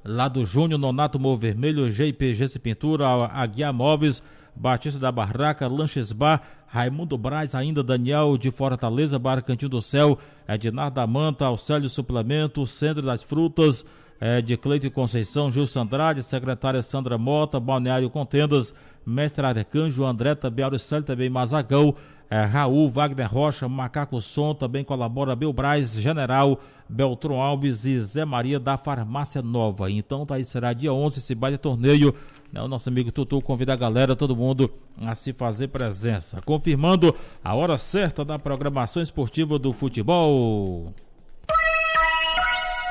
lá do Júnior, Nonato Mor Vermelho, GIPGS Pintura, Aguiar Móveis, Batista da Barraca, Lanches Bar, Raimundo Braz, ainda Daniel de Fortaleza, Cantinho do Céu, Ednarda Manta, Auxélio Suplemento, Centro das Frutas, é, de Cleito Conceição, Gil Sandrade, secretária Sandra Mota, Balneário Contendas, Mestre Arcanjo, André também, Auricélio também, Mazagão, é, Raul, Wagner Rocha, Macaco Som, também colabora Braz, General, Beltrão Alves e Zé Maria da Farmácia Nova. Então, tá aí, será dia 11 esse baile torneio é o nosso amigo Tutu convida a galera, todo mundo, a se fazer presença. Confirmando a hora certa da programação esportiva do futebol.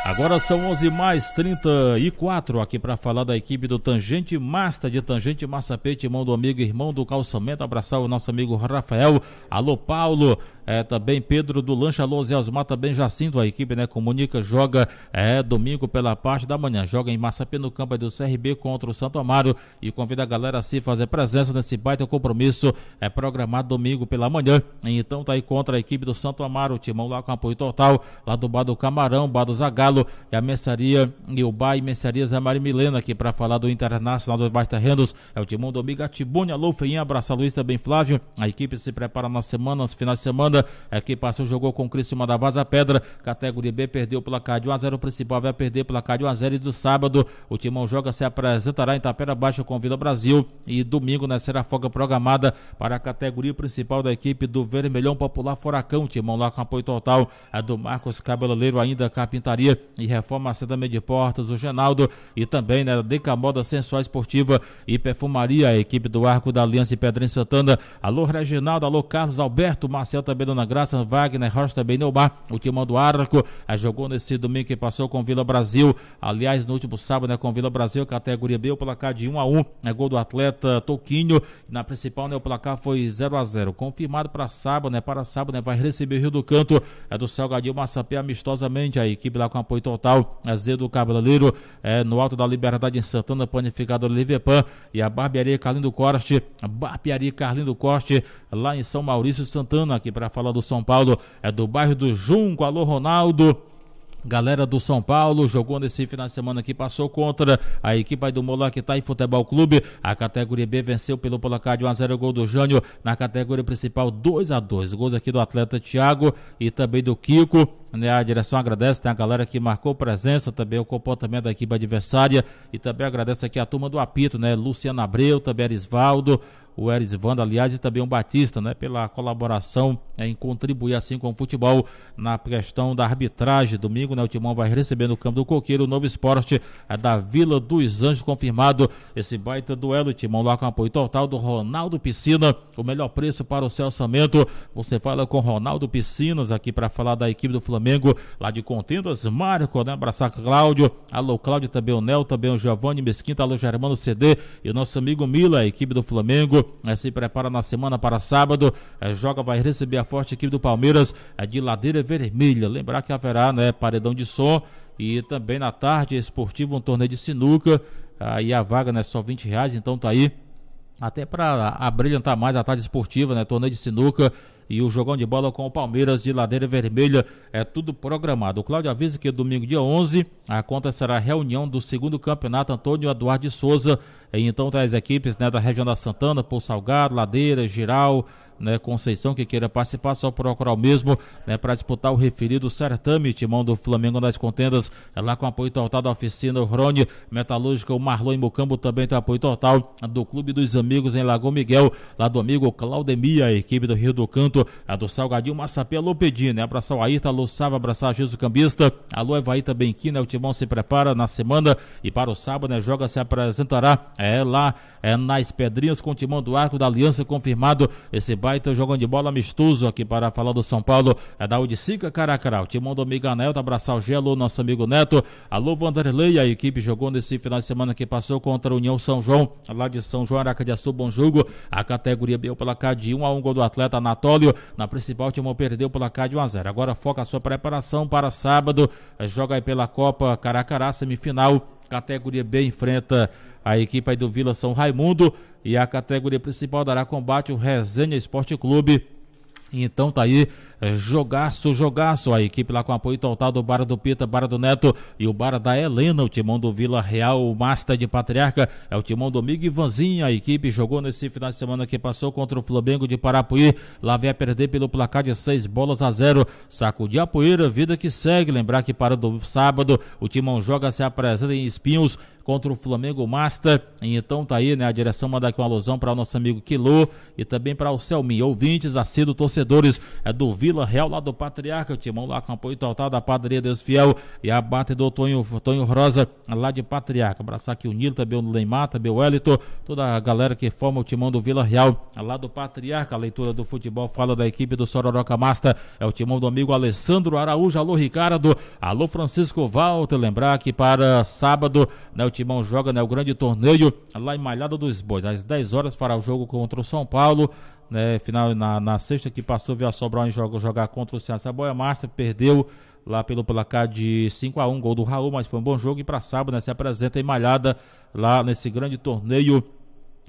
Agora são 11 mais 34 aqui para falar da equipe do Tangente Masta, de Tangente Massapete, irmão do amigo, irmão do calçamento. Abraçar o nosso amigo Rafael. Alô, Paulo. É, também Pedro do Lancha Alonso e Osmar, também Jacinto, a equipe, né? Comunica, joga é, domingo pela parte da manhã. Joga em Massapê no campo do CRB contra o Santo Amaro e convida a galera a se fazer presença nesse baita compromisso. É programado domingo pela manhã. Então tá aí contra a equipe do Santo Amaro, o timão lá com apoio total, lá do Bar do Camarão, Bar do Zagalo, e a Messaria e o Bar e Messaria Zé Maria Milena aqui para falar do Internacional dos Baixos Terrenos. É o timão do Amiga Tibune, alô, Feinha, abraça Luiz também Flávio. A equipe se prepara na semana, nos finais de semana Holanda. A é equipe passou jogou com o Criciúma da Vaza Pedra. Categoria B perdeu o placar de 1x0. O principal vai perder o placar de 1x0. E do sábado, o Timão Joga se apresentará em Tapera Baixa com Vila Brasil. E domingo, né, será folga programada para a categoria principal da equipe do Vermelhão Popular Furacão. Timão lá com apoio total é do Marcos Cabeloleiro, ainda Carpintaria e Reforma Seda de Portas, o Genaldo e também né, Deca Moda Sensual Esportiva e Perfumaria, a equipe do Arco da Aliança e Pedrinho Santana. Alô, Reginaldo, alô, Carlos Alberto, Marcel também também Dona Graça, Wagner Rocha, também Neumar, o Timão do Arco, eh, jogou nesse domingo que passou com Vila Brasil, aliás, no último sábado, né, com Vila Brasil, categoria B, o placar de 1 a 1 né, gol do atleta Toquinho, na principal, né, o placar foi 0 a 0 confirmado para sábado, né, para sábado, né, vai receber o Rio do Canto, é do Salgadinho Massapé, amistosamente, a equipe lá com apoio total, a é Z do Cabaleiro, é, no Alto da Liberdade em Santana, panificador Livepan e a barbearia Carlindo Corte, a barbearia Carlindo Corte, lá em São Maurício Santana, aqui para fala do São Paulo, é do bairro do Junco. Alô, Ronaldo. Galera do São Paulo jogou nesse final de semana que passou contra a equipe do Molaquetai Futebol Clube. A categoria B venceu pelo placar de 1x0 gol do Jânio. Na categoria principal, 2 a 2 Gols aqui do atleta Thiago e também do Kiko. Né? A direção agradece né? a galera que marcou presença, também o comportamento da equipe adversária. E também agradece aqui a turma do Apito, né? Luciana Abreu, também Arisvaldo, o Erisvando, aliás, e também o Batista, né, pela colaboração é, em contribuir assim com o futebol na questão da arbitragem. Domingo, né, o Timão vai receber no campo do Coqueiro o novo esporte é, da Vila dos Anjos, confirmado esse baita duelo. Timão lá com apoio total do Ronaldo Piscina, o melhor preço para o seu orçamento. Você fala com Ronaldo Piscinas aqui para falar da equipe do Flamengo lá de Contendas. Marco, né, abraçar Cláudio, alô Cláudio, também o Nel, também o Giovanni Mesquita, alô Germano CD e o nosso amigo Mila, a equipe do Flamengo. É, se prepara na semana para sábado, é, joga, vai receber a forte equipe do Palmeiras é, de Ladeira Vermelha. Lembrar que haverá né, paredão de som e também na tarde esportivo um torneio de sinuca. Aí a vaga é né, só 20 reais, então tá aí até para abrilhantar mais a tarde esportiva, né? Torneio de sinuca e o jogão de bola com o Palmeiras de Ladeira Vermelha. É tudo programado. O Cláudio avisa que domingo, dia 11, acontecerá a reunião do segundo campeonato Antônio Eduardo de Souza. E então traz equipes né, da região da Santana, Pô Salgado, Ladeira, Giral, né, Conceição que queira participar, só procurar o mesmo né, para disputar o referido certame, timão do Flamengo nas contendas, é lá com apoio total da oficina Rony Metalúrgica, o Marlon Mucambo também tem apoio total do Clube dos Amigos em Lagoa Miguel, lá do amigo Claudemir, a equipe do Rio do Canto, a do Salgadinho Massapê, alô Pedim, né? Abraçar o Aita, alô Sava, abraçar Jesus Cambista, alô Evaí também Benquina, né, O timão se prepara na semana e para o sábado, né? Joga se apresentará é lá é, nas Pedrinhas com o timão do Arco da Aliança confirmado esse bairro baita jogão de bola amistoso aqui para falar do São Paulo. É da Udicica O Timão do Miganel, abraçar o Gelo, nosso amigo Neto. Alô, Vanderlei, a equipe jogou nesse final de semana que passou contra a União São João, lá de São João, Araca de Açu, bom jogo. A categoria B, o placar de 1 a 1 gol do atleta Anatólio. Na principal, Timão perdeu o placar de 1 a 0. Agora foca a sua preparação para sábado. Joga aí pela Copa Caracará, semifinal. Categoria B enfrenta a equipe aí do Vila São Raimundo. E a categoria principal dará combate ao Resenha Esporte Clube. Então tá aí é, jogaço, jogaço. A equipe lá com apoio total do Bara do Pita, Bara do Neto e o Bara da Helena, o timão do Vila Real, o Master de Patriarca, é o timão do Migo Ivanzinho. A equipe jogou nesse final de semana que passou contra o Flamengo de Parapuí. Lá vem a perder pelo placar de seis bolas a zero. saco de poeira, vida que segue. Lembrar que para do sábado o timão joga, se apresenta em espinhos contra o Flamengo Master. Então tá aí, né? A direção manda aqui uma alusão para o nosso amigo Quilô e também para o Selmi. Ouvintes, assíduos, torcedores é do Vila. Vila Real, lá do Patriarca, o Timão lá com apoio total da Padaria Deus Fiel e a do Tonho, Tonho Rosa, lá de Patriarca. Abraçar aqui o Nilo, também o Leimar, também o Elito, toda a galera que forma o Timão do Vila Real, lá do Patriarca. A leitura do futebol fala da equipe do Sororoca Master, é o Timão do amigo Alessandro Araújo, alô Ricardo, alô Francisco Walter, lembrar que para sábado, né, o Timão joga, né, o grande torneio lá em Malhada dos Bois, às 10 horas fará o jogo contra o São Paulo, né? Final na, na sexta que passou, viu a Sobral em jogo jogar contra o Ceará Boia é Márcia, perdeu lá pelo placar de 5 a 1 gol do Raul, mas foi um bom jogo e para sábado né, se apresenta em malhada lá nesse grande torneio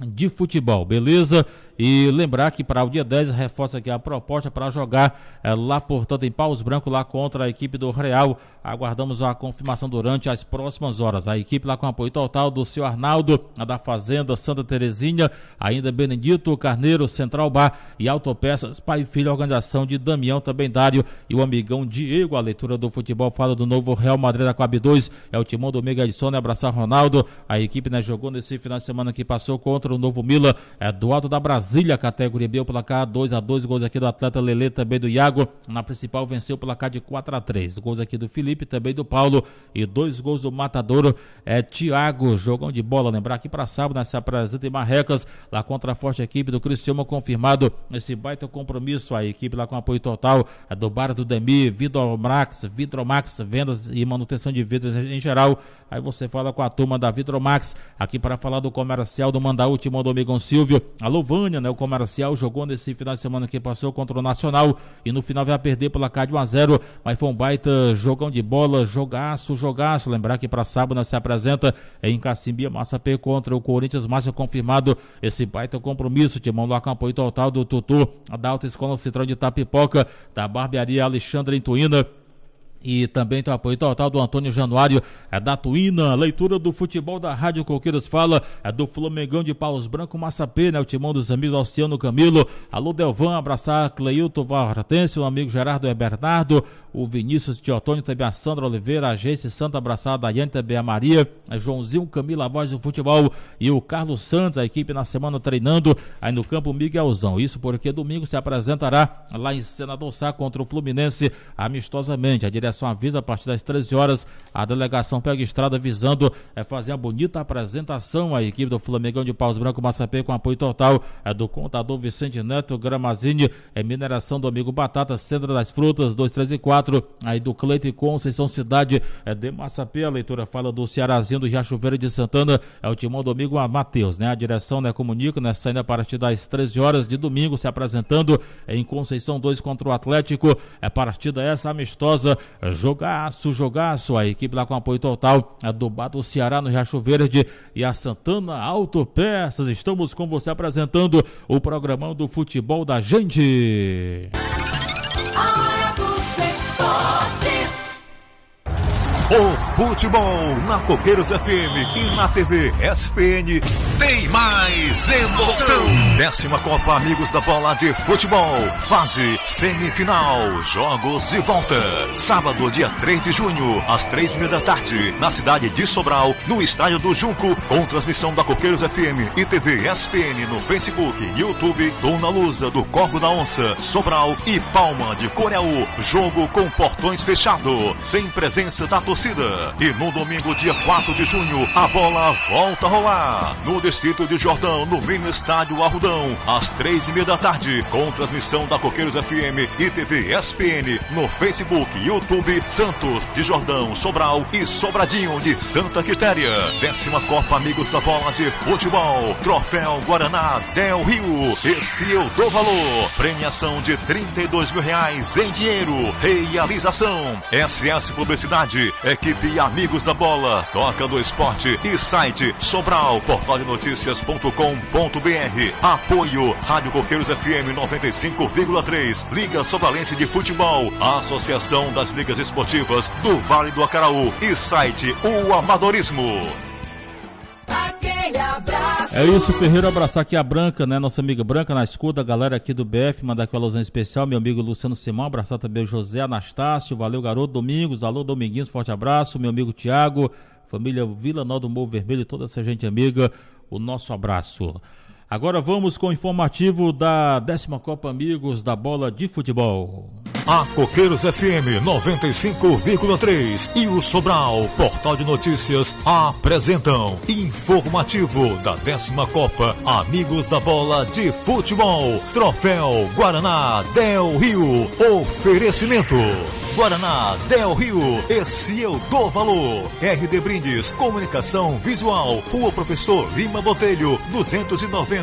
de futebol, beleza? E lembrar que para o dia 10, reforça aqui a proposta para jogar é, lá, portanto, em Paus Branco, lá contra a equipe do Real. Aguardamos a confirmação durante as próximas horas. A equipe lá com apoio total do seu Arnaldo, a da Fazenda Santa Terezinha, ainda Benedito Carneiro, Central Bar e Autopeças, Pai e Filho, organização de Damião, também Dário e o amigão Diego. A leitura do futebol fala do novo Real Madrid da Coab 2. É o Timão do Mega Sônia, né, abraçar Ronaldo. A equipe né, jogou nesse final de semana que passou contra o novo Mila, é do alto da Brasil. Brasília, categoria B, o placar 2 a 2 gols aqui do atleta Lele, também do Iago. Na principal venceu o placar de 4 a 3 Gols aqui do Felipe, também do Paulo e dois gols do Matadouro é Thiago. Jogão de bola, lembrar que para sábado né, se apresenta em Marrecas, lá contra a forte equipe do Criciúma, confirmado esse baita compromisso. A equipe lá com apoio total é do Bar do Demi, Vidromax, Vidromax, vendas e manutenção de vidros em geral. Aí você fala com a turma da Vidromax aqui para falar do comercial do Mandaú, Timão Domingão Silvio. Alô, Vânia Goiânia, né? O comercial jogou nesse final de semana que passou contra o Nacional e no final vai perder pela cá de 1 a 0 mas foi um baita jogão de bola, jogaço, jogaço. Lembrar que para sábado nós se apresenta em Cacimbia, Massa P contra o Corinthians, Márcio confirmado esse baita compromisso. Timão do acampanho total do Tutu, da Alta Escola Central de Tapipoca, da Barbearia Alexandre Intuína e também tem o apoio total do Antônio Januário é, da Tuína. Leitura do futebol da Rádio Coqueiros fala é, do Flamengão de Paus Branco Massapê, né? O timão dos amigos Alciano Camilo, Alô Delvan, abraçar Cleilton Vartense, o amigo Gerardo é Bernardo, o Vinícius Teotônio, também a Sandra Oliveira, a Geice Santa Abraçada, a Yane, também a Maria, a Joãozinho Camila, a voz do futebol e o Carlos Santos, a equipe na semana treinando aí no campo Miguelzão. Isso porque domingo se apresentará lá em Senador Sá contra o Fluminense amistosamente. A direção avisa a partir das 13 horas a delegação pega estrada visando é, fazer uma bonita apresentação à equipe do Flamengo de Paus Branco Massapê com apoio total é, do contador Vicente Neto, Gramazini, é, mineração do amigo Batata, Centro das Frutas, 2, 3 e 4 aí do Cleite Conceição Cidade é, de Massapê. A leitura fala do Cearazinho do Jachoveiro de Santana. É o Timão Domingo a Matheus, né? A direção, né? Comunica, né? Saindo a partir das 13 horas de domingo, se apresentando em Conceição 2 contra o Atlético. É partida essa amistosa. jogaço, jogaço. A equipe lá com apoio total é do Bato Ceará no Riacho Verde e a Santana Autopeças. Estamos com você apresentando o programão do futebol da gente. Ah! O futebol na Coqueiros FM e na TV SPN tem mais emoção. Décima Copa Amigos da Bola de Futebol, fase semifinal, jogos de volta. Sábado, dia 3 de junho, às três da tarde, na cidade de Sobral, no estádio do Junco, com transmissão da Coqueiros FM e TV SPN no Facebook, YouTube, Dona Lusa do Corvo da Onça, Sobral e Palma de Coreau. Jogo com portões fechado, sem presença da torcida torcida. E no domingo, dia 4 de junho, a bola volta a rolar. No distrito de Jordão, no mini estádio Arrudão, às três e meia da tarde, com transmissão da Coqueiros FM e TV SPN no Facebook, YouTube, Santos de Jordão, Sobral e Sobradinho de Santa Quitéria. Décima Copa Amigos da Bola de Futebol. Troféu Guaraná Del Rio. Esse é eu dou valor. Premiação de 32 mil reais em dinheiro. Realização. SS Publicidade. É equipe e amigos da bola. Toca do esporte e site Sobral, portal de notícias.com.br. Apoio Rádio Coqueiros FM 95,3. Liga Sobralense de Futebol, Associação das Ligas Esportivas do Vale do Acaraú e site O Amadorismo. É isso, Ferreira, abraçar aqui a Branca, né? Nossa amiga Branca na escuta, a galera aqui do BF, mandar aquela alusão especial, meu amigo Luciano Simão, abraçar também o José Anastácio, valeu garoto, Domingos, alô Dominguinhos, forte abraço, meu amigo Tiago, família Vila Nó do Morro Vermelho, toda essa gente amiga, o nosso abraço. Agora vamos com o informativo da décima Copa Amigos da Bola de Futebol. A Coqueiros FM 95,3 e o Sobral, portal de notícias, apresentam informativo da décima Copa Amigos da Bola de Futebol. Troféu Guaraná Del Rio. Oferecimento. Guaraná Del Rio, esse é eu dou valor. RD Brindes, comunicação visual, Rua Professor Lima Botelho, 290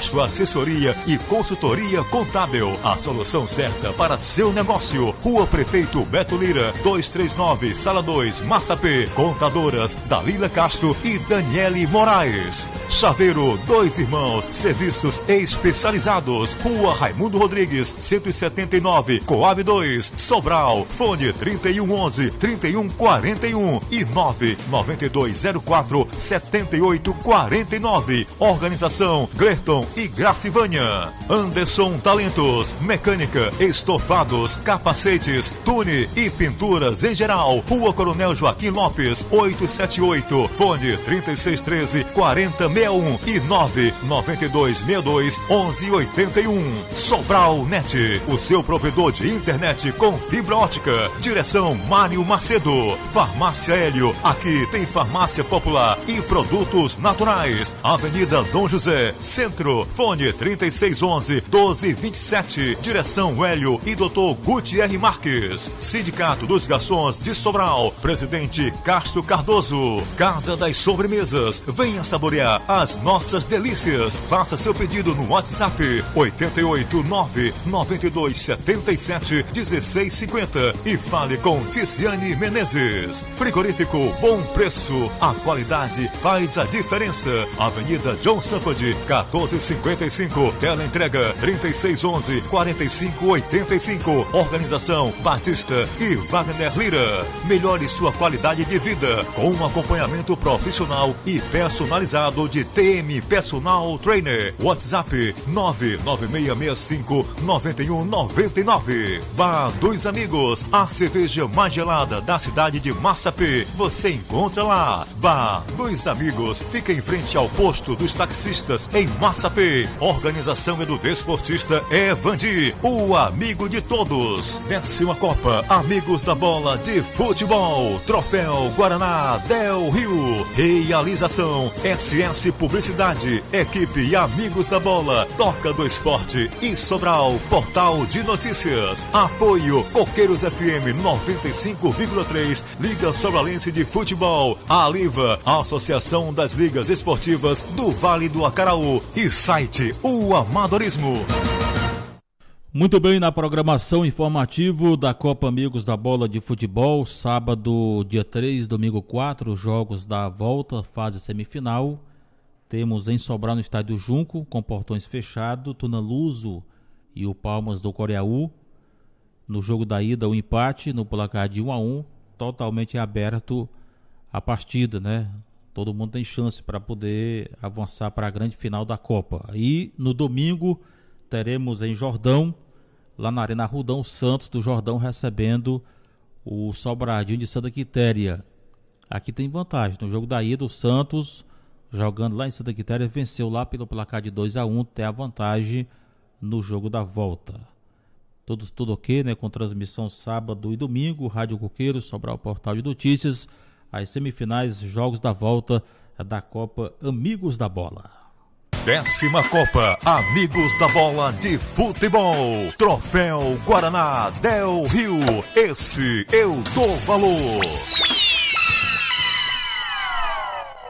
Basto Assessoria e Consultoria Contábil. A solução certa para seu negócio. Rua Prefeito Beto Lira, 239, Sala 2, Massapê. Contadoras Dalila Castro e Daniele Moraes. Chaveiro Dois Irmãos, serviços especializados. Rua Raimundo Rodrigues, 179, Coab 2, Sobral. Fone 3111 3141 e 99204 7849. Organização Glerton Anderson e Gracivânia. Anderson Talentos, mecânica, estofados, capacetes, tune e pinturas em geral. Rua Coronel Joaquim Lopes, 878, fone 3613 4061 e 99262 1181. Sobral Net, o seu provedor de internet com fibra ótica. Direção Mário Macedo. Farmácia Hélio, aqui tem farmácia popular e produtos naturais. Avenida Dom José, Centro Centro. Fone 3611 1227. Direção Hélio e Dr. Gutierre Marques. Sindicato dos Garçons de Sobral. Presidente Castro Cardoso. Casa das Sobremesas. Venha saborear as nossas delícias. Faça seu pedido no WhatsApp 889 9277 1650 e fale com Tiziane Menezes. Frigorífico Bom Preço. A qualidade faz a diferença. Avenida John Sanford, 14 55. Tela entrega 3611 4585. Organização Batista e Wagner Lira. Melhore sua qualidade de vida com um acompanhamento profissional e personalizado de TM Personal Trainer. WhatsApp 99665 9199. Bar Dois Amigos, a cerveja mais gelada da cidade de Massapê. Você encontra lá. Bar Dois Amigos fica em frente ao posto dos taxistas em Massapê. WhatsApp. Organização do desportista Evandi, o amigo de todos. Décima Copa, amigos da bola de futebol. Troféu Guaraná Del Rio. Realização SS Publicidade, equipe e amigos da bola. Toca do Esporte e Sobral, portal de notícias. Apoio Coqueiros FM 95,3, Liga Sobralense de Futebol. Aliva, Associação das Ligas Esportivas do Vale do Acaraú e Site O Amadorismo. Muito bem, na programação informativo da Copa Amigos da Bola de Futebol, sábado, dia 3, domingo 4, jogos da volta, fase semifinal. Temos em Sobral no estádio Junco, com portões fechados, Luso e o Palmas do Coreaú. No jogo da ida, o um empate no placar de 1 a 1, totalmente aberto a partida, né? Todo mundo tem chance para poder avançar para a grande final da Copa. E no domingo teremos em Jordão, lá na Arena Rudão Santos do Jordão, recebendo o Sobradinho de Santa Quitéria. Aqui tem vantagem. No jogo da ida, o Santos, jogando lá em Santa Quitéria, venceu lá pelo placar de 2 a 1 Tem a vantagem no jogo da volta. Tudo, tudo ok, né? Com transmissão sábado e domingo, Rádio Coqueiro, Sobral Portal de Notícias as semifinais, jogos da volta da Copa Amigos da Bola. Décima Copa Amigos da Bola de Futebol. Troféu Guaraná Del Rio. Esse eu dou valor.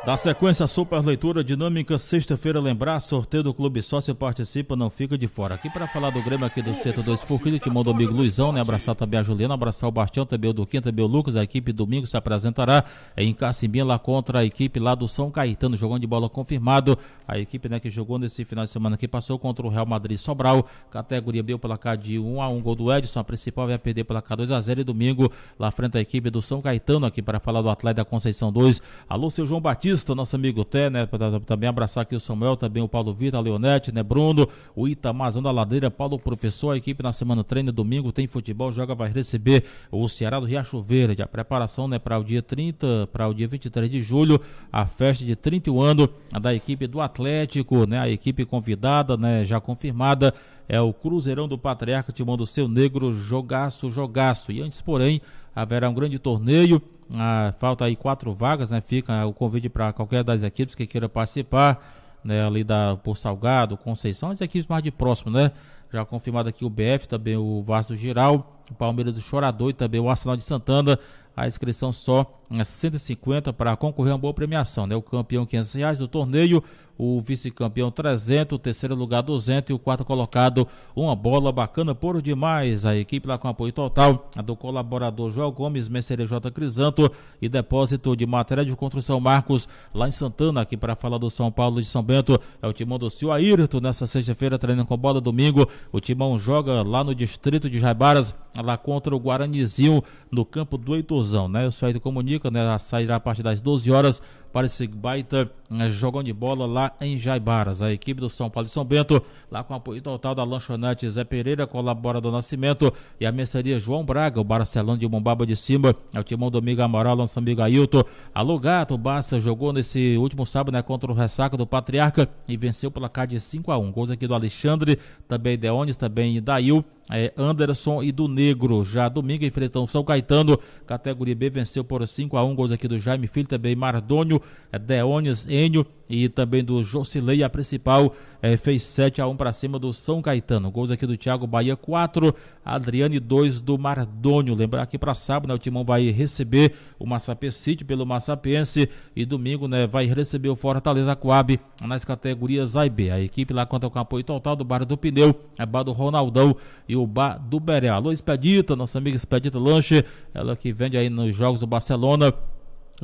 Da sequência Super Leitura Dinâmica, sexta-feira, lembrar, sorteio do Clube Sócio participa, não fica de fora. Aqui para falar do Grêmio aqui do Centro 2 Forquilha, Timão o amigo Luizão, né? Abraçar também a Juliana, abraçar o Bastião, também o Duquinha, também o Lucas. A equipe domingo se apresentará em Cacimbinha lá contra a equipe lá do São Caetano, jogando de bola confirmado. A equipe, né, que jogou nesse final de semana que passou contra o Real Madrid Sobral, categoria B, o placar de 1 a 1 gol do Edson. A principal vai perder placar 2 a 0 e domingo lá frente à equipe do São Caetano, aqui para falar do Atlético da Conceição 2. Alô, seu João Batista Batista, nosso amigo Té, né? Pra, também abraçar aqui o Samuel, também o Paulo Vitor, a Leonete, né? Bruno, o Itamazão da Ladeira, Paulo Professor, a equipe na semana treina, domingo tem futebol, joga, vai receber o Ceará do Riacho Verde. A preparação, né? Para o dia 30, para o dia 23 de julho, a festa de 31 anos da equipe do Atlético, né? A equipe convidada, né? Já confirmada, é o Cruzeirão do Patriarca, manda o seu negro, jogaço, jogaço. E antes, porém, haverá um grande torneio ah, falta aí quatro vagas, né? Fica o convite para qualquer das equipes que queira participar, né? Ali da por Salgado, Conceição, as equipes mais de próximo, né? Já confirmado aqui o BF, também o Vasco Geral, o Palmeiras do Chorador e também o Arsenal de Santana. A inscrição só é 150 para concorrer a uma boa premiação, né? O campeão 500 reais do torneio, o vice-campeão 300, o terceiro lugar 200 e o quarto colocado uma bola bacana por demais. A equipe lá com apoio total a do colaborador João Gomes, Merceria J. Crisanto e depósito de matéria de construção Marcos lá em Santana, aqui para falar do São Paulo de São Bento. É o timão do Sil Ayrton nessa sexta-feira treinando com bola domingo. O timão joga lá no distrito de Jaibaras, lá contra o Guaranizinho no campo do Eitorzão, né? O Sil comunica, né? Sairá a partir das 12 horas para esse baita eh, jogão de bola lá em Jaibaras. A equipe do São Paulo de São Bento, lá com apoio total da lanchonete Zé Pereira, colabora do Nascimento e a mercearia João Braga, o Barcelona de Bombaba de Cima, é o Timão Domingo Amaral, nosso amigo Ailton. Alô Gato, Barça jogou nesse último sábado né, contra o Ressaca do Patriarca e venceu pela placar de 5 a 1 Gols aqui do Alexandre, também Deones, também Dail é, Anderson e do Negro. Já domingo enfrentam São Caetano, categoria B, venceu por 5 a 1 gols aqui do Jaime Filho, também Mardônio, é, Deones, Enio e também do Josilei. A principal é, fez 7 a 1 para cima do São Caetano. Gols aqui do Thiago Bahia 4, Adriane 2 do Mardônio. Lembrar que para sábado né, o Timão vai receber o Massapê City pelo Massapense e domingo né, vai receber o Fortaleza Coab nas categorias A e B. A equipe lá conta com apoio total do Bar do Pneu, é Bar do Ronaldão e o Bar do Beré. Alô Expedita, nossa amiga Expedita Lanche, ela que vende aí nos jogos do Barcelona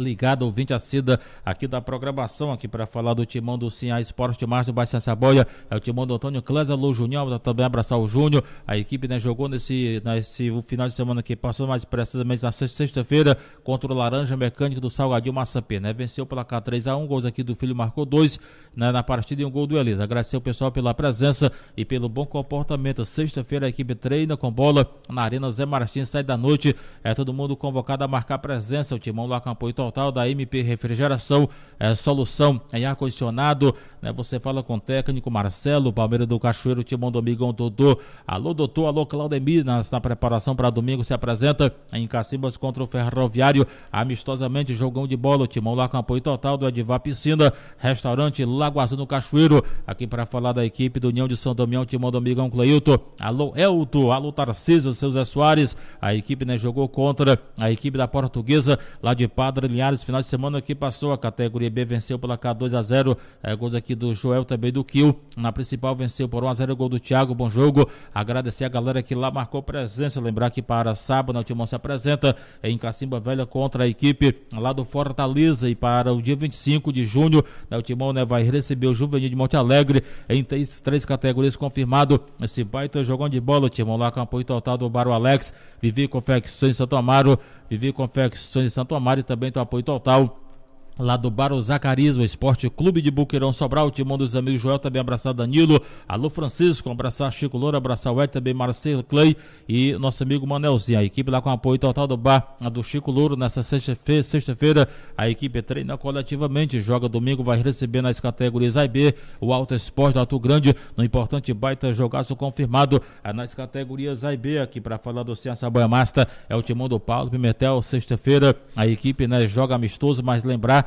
ligado, ouvinte assida aqui da programação, aqui para falar do timão do Sinha Esporte Márcio Bacia Saboia, é o timão do Antônio Clésar, Lu Junior, também abraçar o Júnior, a equipe né, jogou nesse, nesse final de semana que passou, mais precisamente na sexta-feira, contra o Laranja Mecânico do Salgadinho Massapê, né, venceu pela k 3 a 1 gols aqui do Filho marcou dois, né, na partida e um gol do Elisa, agradecer o pessoal pela presença e pelo bom comportamento, sexta-feira a equipe treina com bola na Arena Zé Martins, sai da noite, é todo mundo convocado a marcar presença, o timão lá acampou total da MP Refrigeração, é, solução em ar-condicionado. Né? Você fala com o técnico Marcelo, Palmeira do Cachoeiro, Timão Domingão, Dodô. Alô, doutor, alô, Claudemir, na, na preparação para domingo se apresenta em Cacimbas contra o Ferroviário, amistosamente, jogão de bola. O Timão lá com apoio total do Edvar Piscina, restaurante Lago Azul no Cachoeiro. Aqui para falar da equipe do União de São Damião, Timão Domingão, Cleilton. Alô, Elto, alô, Tarcísio, seu Soares. A equipe né, jogou contra a equipe da Portuguesa lá de Padre Linhares, final de semana que passou, a categoria B venceu pela K2 a 0, é, gols aqui do Joel também do Kill, na principal venceu por 1 a 0 gol do Thiago, bom jogo, agradecer a galera que lá marcou presença, lembrar que para sábado o Timão se apresenta em Cacimba Velha contra a equipe lá do Fortaleza e para o dia 25 de junho, né, o Timão né, vai receber o Juvenil de Monte Alegre em três, três categorias confirmado, esse baita jogão de bola, o Timão lá com apoio total do Baro Alex, Vivi Confecções Santo Amaro, Vivi Confecções de Santo Amaro e também teu apoio total Lá do Bar o Zacarias, o Esporte Clube de Buqueirão Sobral, Timão dos Amigos Joel, também abraçar Danilo, alô Francisco, abraçar Chico Loura, abraçar o Ed, também Marcelo Clay e nosso amigo Manelzinho. A equipe lá com apoio total do Bar, a do Chico Louro nessa sexta-feira, a equipe treina coletivamente, joga domingo, vai receber nas categorias A e B, o Alto Esporte do Alto Grande, no importante baita jogaço confirmado é nas categorias A e B, aqui para falar do Ceará Sabanha Master é o Timão do Paulo Pimentel, sexta-feira, a equipe, né, joga amistoso, mas lembrar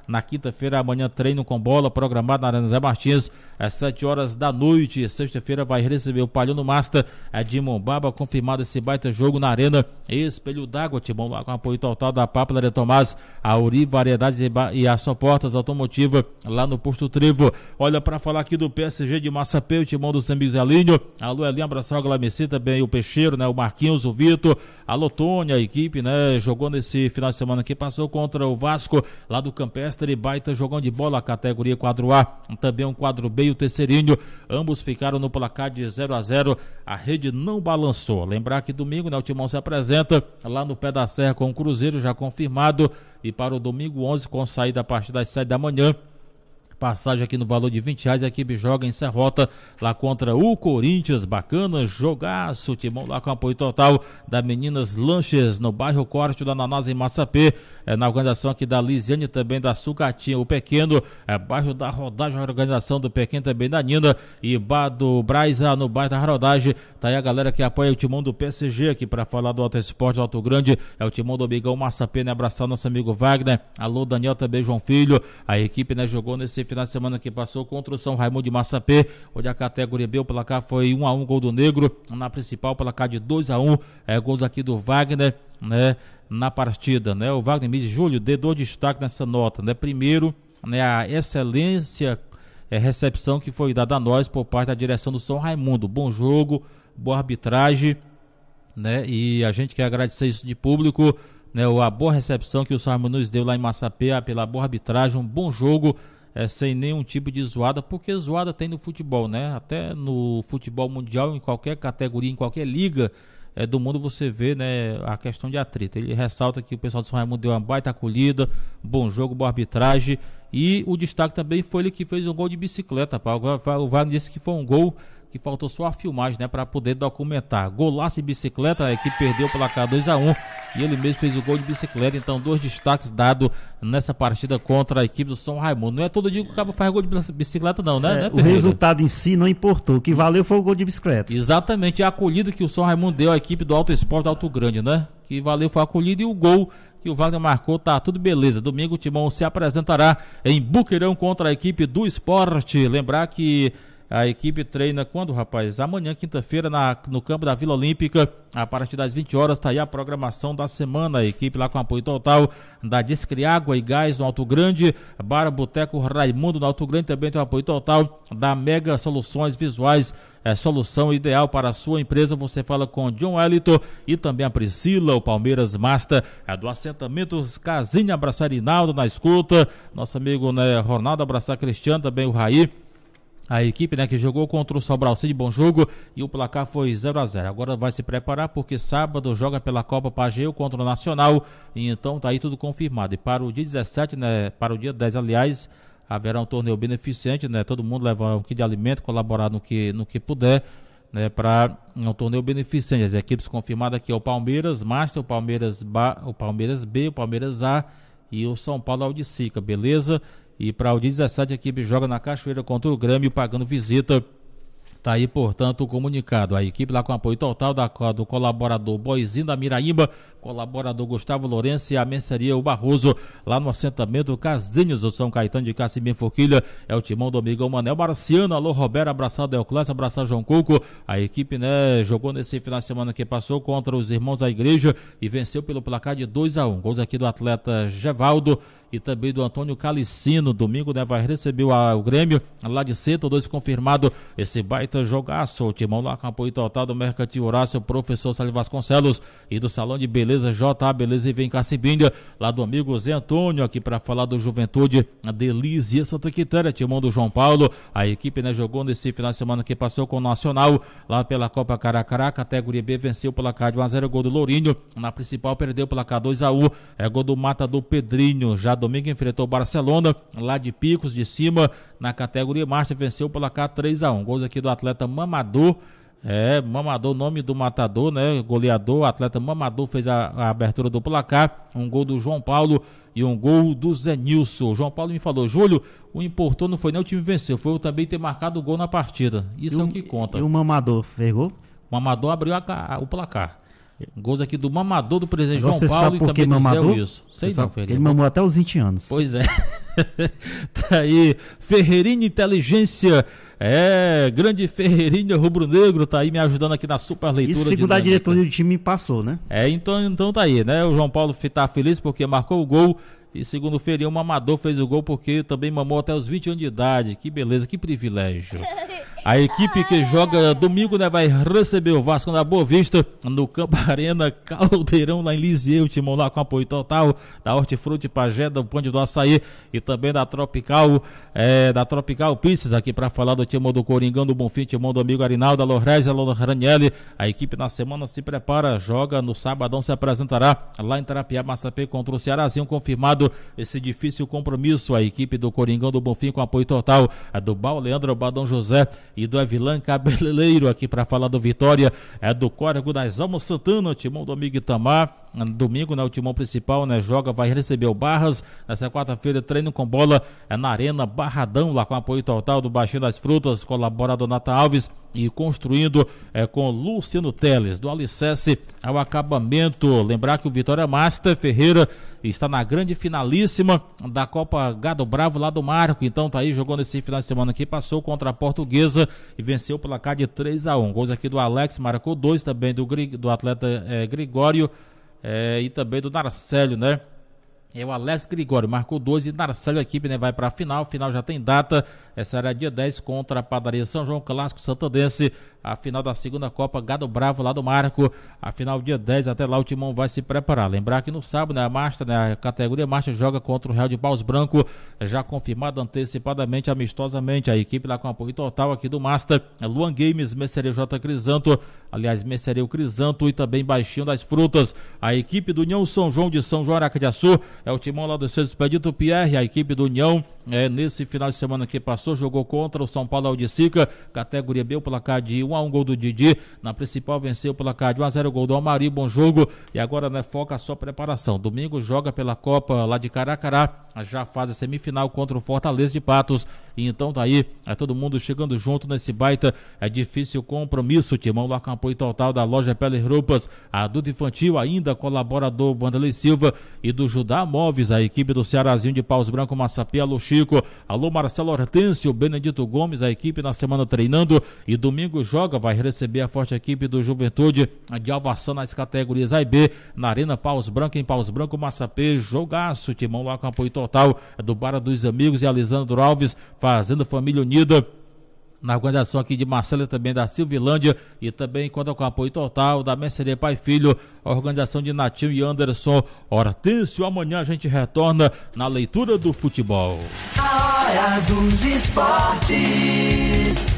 Na quinta-feira, amanhã, treino com bola, programado na Arena Zé Martins, às é 7 horas da noite. Sexta-feira vai receber o Palhão no Master é de Mombaba, confirmado esse baita jogo na Arena Espelho d'Água, Timão, lá com apoio total da Papelaria Tomás, a Uri Variedades e a Soportas Automotiva, lá no Posto Trivo. Olha, para falar aqui do PSG de Massapê, o Timão do Sambi Zelinho, alô Elinho, abraçar o Glameci, também o Peixeiro, né, o Marquinhos, o Vitor, a Lotônia, a equipe, né, jogou nesse final de semana que passou contra o Vasco, lá do Campestre, Mestre, baita jogão de bola, categoria quadro A, também um quadro B e o terceirinho. Ambos ficaram no placar de 0 a 0 A rede não balançou. Lembrar que domingo, né, o Timão se apresenta lá no pé da serra com o Cruzeiro, já confirmado. E para o domingo 11, com saída a partir das 7 da manhã, Passagem aqui no valor de 20 reais. A equipe joga em Serrota lá contra o Corinthians. Bacana, jogaço. Timão lá com apoio total da Meninas Lanches no bairro Corte da Nanás em Massapê. É, na organização aqui da Lisiane também da Sucatinha, o Pequeno. É, bairro da Rodagem, a organização do Pequeno também da Nina. E Bar do Braisa no bairro da Rodagem. Tá aí a galera que apoia o Timão do PSG aqui para falar do Alto Esporte do Alto Grande. É o Timão do Bigão Massapê, né? Abraçar nosso amigo Wagner. Alô, Daniel também, João Filho. A equipe, né, jogou nesse final de semana que passou contra o São Raimundo de Massapê, onde a categoria B, o placar foi 1 a 1 gol do Negro, na principal, placar de 2 a 1 é, gols aqui do Wagner, né, na partida, né? O Wagner Mendes Júlio dedou destaque nessa nota, né? Primeiro, né, a excelência é, recepção que foi dada a nós por parte da direção do São Raimundo. Bom jogo, boa arbitragem, né? E a gente quer agradecer isso de público, né? A boa recepção que o São Raimundo nos deu lá em Massapê, pela boa arbitragem, um bom jogo é, sem nenhum tipo de zoada, porque zoada tem no futebol, né? Até no futebol mundial, em qualquer categoria, em qualquer liga é, do mundo, você vê né, a questão de atrito. Ele ressalta que o pessoal do São Raimundo deu uma baita acolhida, bom jogo, boa arbitragem. E o destaque também foi ele que fez um gol de bicicleta. Pá. O Wagner disse que foi um gol que faltou só a filmagem, né, para poder documentar. Golaço e bicicleta, a equipe perdeu o placar 2 a 1 um, e ele mesmo fez o gol de bicicleta, então dois destaques dado nessa partida contra a equipe do São Raimundo. Não é todo dia que o Cabo faz gol de bicicleta não, né? É, né o resultado em si não importou, o que valeu foi o gol de bicicleta. Exatamente, a acolhida que o São Raimundo deu à equipe do Alto Esporte Alto Grande, né? Que valeu foi a acolhida e o gol que o Wagner marcou, tá tudo beleza. Domingo o Timão se apresentará em Buqueirão contra a equipe do Esporte. Lembrar que a equipe treina quando, rapaz? Amanhã, quinta-feira, no campo da Vila Olímpica, a partir das 20 horas, está aí a programação da semana. A equipe lá com apoio total da Discre Água e Gás no Alto Grande, Bar Boteco Raimundo no Alto Grande, também tem apoio total da Mega Soluções Visuais é solução ideal para a sua empresa. Você fala com o John Wellington e também a Priscila, o Palmeiras Master, é do assentamento Casinha Abraçar Rinaldo na escuta, nosso amigo né, Ronaldo Abraçar Cristiano, também o Raí, a equipe né, que jogou contra o Sobral Cid, bom jogo, e o placar foi 0 a 0 Agora vai se preparar porque sábado joga pela Copa Pageu contra o Nacional, e então tá aí tudo confirmado. E para o dia 17, né, para o dia 10, aliás, haverá um torneio beneficente, né, todo mundo leva um quilo de alimento, colaborar no que, no que puder, né, para um torneio beneficente. As equipes confirmadas aqui é o Palmeiras Master, o Palmeiras, ba, o Palmeiras B, o Palmeiras A, e o São Paulo Audicica beleza? E para o dia 17, a equipe joga na Cachoeira contra o Grêmio, pagando visita tá aí, portanto, o comunicado. A equipe lá com apoio total da, do colaborador Boizinho da Miraíba, colaborador Gustavo Lourenço e a mercearia O Barroso, lá no assentamento Casinhos, do São Caetano de Cassimim Forquilha. É o Timão Domingo Manel Marciano, alô Roberto, abraçar Clássico abraçado João Cuco. A equipe, né, jogou nesse final de semana que passou contra os irmãos da igreja e venceu pelo placar de 2 a 1 um. Gols aqui do atleta Gevaldo e também do Antônio Calicino. Domingo, né, vai receber o, a, o Grêmio lá de Seto, dois confirmado. Esse baita apresenta Jogaço. O timão lá com apoio total do Mercantil Horácio, professor Sali Vasconcelos e do Salão de Beleza JA Beleza e Vem Cacibinha, lá do amigo Zé Antônio, aqui para falar do Juventude, a Delícia Santa Quitéria, timão do João Paulo. A equipe né, jogou nesse final de semana que passou com o Nacional, lá pela Copa Caracará, categoria B, venceu pela placar de 1x0, gol do Lourinho. Na principal, perdeu pela placar 2x1, é gol do Mata do Pedrinho. Já domingo enfrentou o Barcelona, lá de Picos, de cima, na categoria marcha venceu pela placar 3x1. Gols aqui do Atlético atleta Mamador, É, Mamador, nome do matador, né? Goleador, atleta Mamador fez a, a, abertura do placar. Um gol do João Paulo e um gol do Zenilson. O João Paulo me falou, Júlio, o importou não foi nem o time venceu, foi eu também ter marcado o gol na partida. Isso e é o que conta. E o Mamador fez O Mamador abriu a, a, o placar. Gols aqui do mamador do presidente Agora João Paulo e também do mamador? Zé Wilson. Sei não, Ele mamou até os 20 anos. Pois é. tá aí, Ferreirinha Inteligência. É, grande Ferreirinha Rubro-Negro tá aí me ajudando aqui na super leitura. e segundo a diretoria do time passou, né? É, então, então tá aí, né? O João Paulo tá feliz porque marcou o gol. E segundo o Ferião, um fez o gol porque também mamou até os 20 anos de idade. Que beleza, que privilégio. A equipe que joga domingo né, vai receber o Vasco da Boa Vista no Campo Arena Caldeirão lá em Lisieux, Timão lá com apoio total da Hortifruti Pajé, do Pão do Açaí e também da Tropical é, da Tropical Pizzas aqui para falar do Timão do Coringão, do Bonfim, Timão do Amigo Arinaldo, Alorrez, Alô Ranielli. A equipe na semana se prepara, joga no sabadão, se apresentará lá em Tarapiá, Massapê contra o Cearazinho, confirmado esse difícil compromisso. A equipe do Coringão, do Bonfim com apoio total do Bal Leandro Badão José e do Evilan Cabeleiro aqui para falar do Vitória. É do Córrego das Almas Santana, timão do amigo Itamar domingo, né? O timão principal, né? Joga, vai receber o Barras. Nessa quarta-feira, treino com bola é na Arena Barradão, lá com apoio total do Baixinho das Frutas, colabora Donata Alves e construindo é, com Luciano Teles, do alicerce ao acabamento. Lembrar que o Vitória Master Ferreira está na grande finalíssima da Copa Gado Bravo lá do Marco. Então tá aí, jogou nesse final de semana aqui, passou contra a Portuguesa e venceu o placar de 3 a 1 Gols aqui do Alex, marcou dois também do, do atleta é, Grigório é, e também do Narcélio, né? É o Alessio Grigório, marcou 12 e Narcélio, a equipe né, vai para a final. Final já tem data. Essa era dia 10 contra a Padaria São João, Clássico Santandense. A final da segunda Copa Gado Bravo lá do Marco. A final dia 10, até lá o Timão vai se preparar. Lembrar que no sábado né, a Marcha, né, a categoria Marcha joga contra o Real de Paus Branco, já confirmada antecipadamente, amistosamente. A equipe lá com apoio total aqui do Master, Luan Games, Mercerio J. Crisanto, aliás, Mercerio Crisanto e também Baixinho das Frutas. A equipe do União São João de São João Araca de é o Timão lá seu Expedito Pierre, a equipe do União, é, nesse final de semana que passou, jogou contra o São Paulo Aldicica, categoria B, o placar de 1 a 1 gol do Didi. Na principal venceu o placar de 1 a 0 gol do Almari, bom jogo. E agora né, foca a sua preparação. Domingo joga pela Copa lá de Caracará, já faz a semifinal contra o Fortaleza de Patos. E então tá aí, é todo mundo chegando junto nesse baita. É difícil compromisso. Timão lá do apoio total da loja e Roupas, adulto infantil, ainda colaborador Vanderlei Silva e do Judá Móveis, a equipe do Cearazinho de Paus Branco, Massapê, alô Chico, alô Marcelo Hortêncio, Benedito Gomes, a equipe na semana treinando e domingo joga, vai receber a forte equipe do Juventude de Alvação nas categorias A e B, na Arena Paus Branco, em Paus Branco, Massapê, jogaço, timão lá com apoio total do Bara dos Amigos e Alisandro Alves, fazendo família unida na organização aqui de Marcela também da Silvilândia e também conta com apoio total da Merceria Pai Filho, a organização de Natinho e Anderson Hortêncio. Amanhã a gente retorna na leitura do futebol. Hora dos esportes.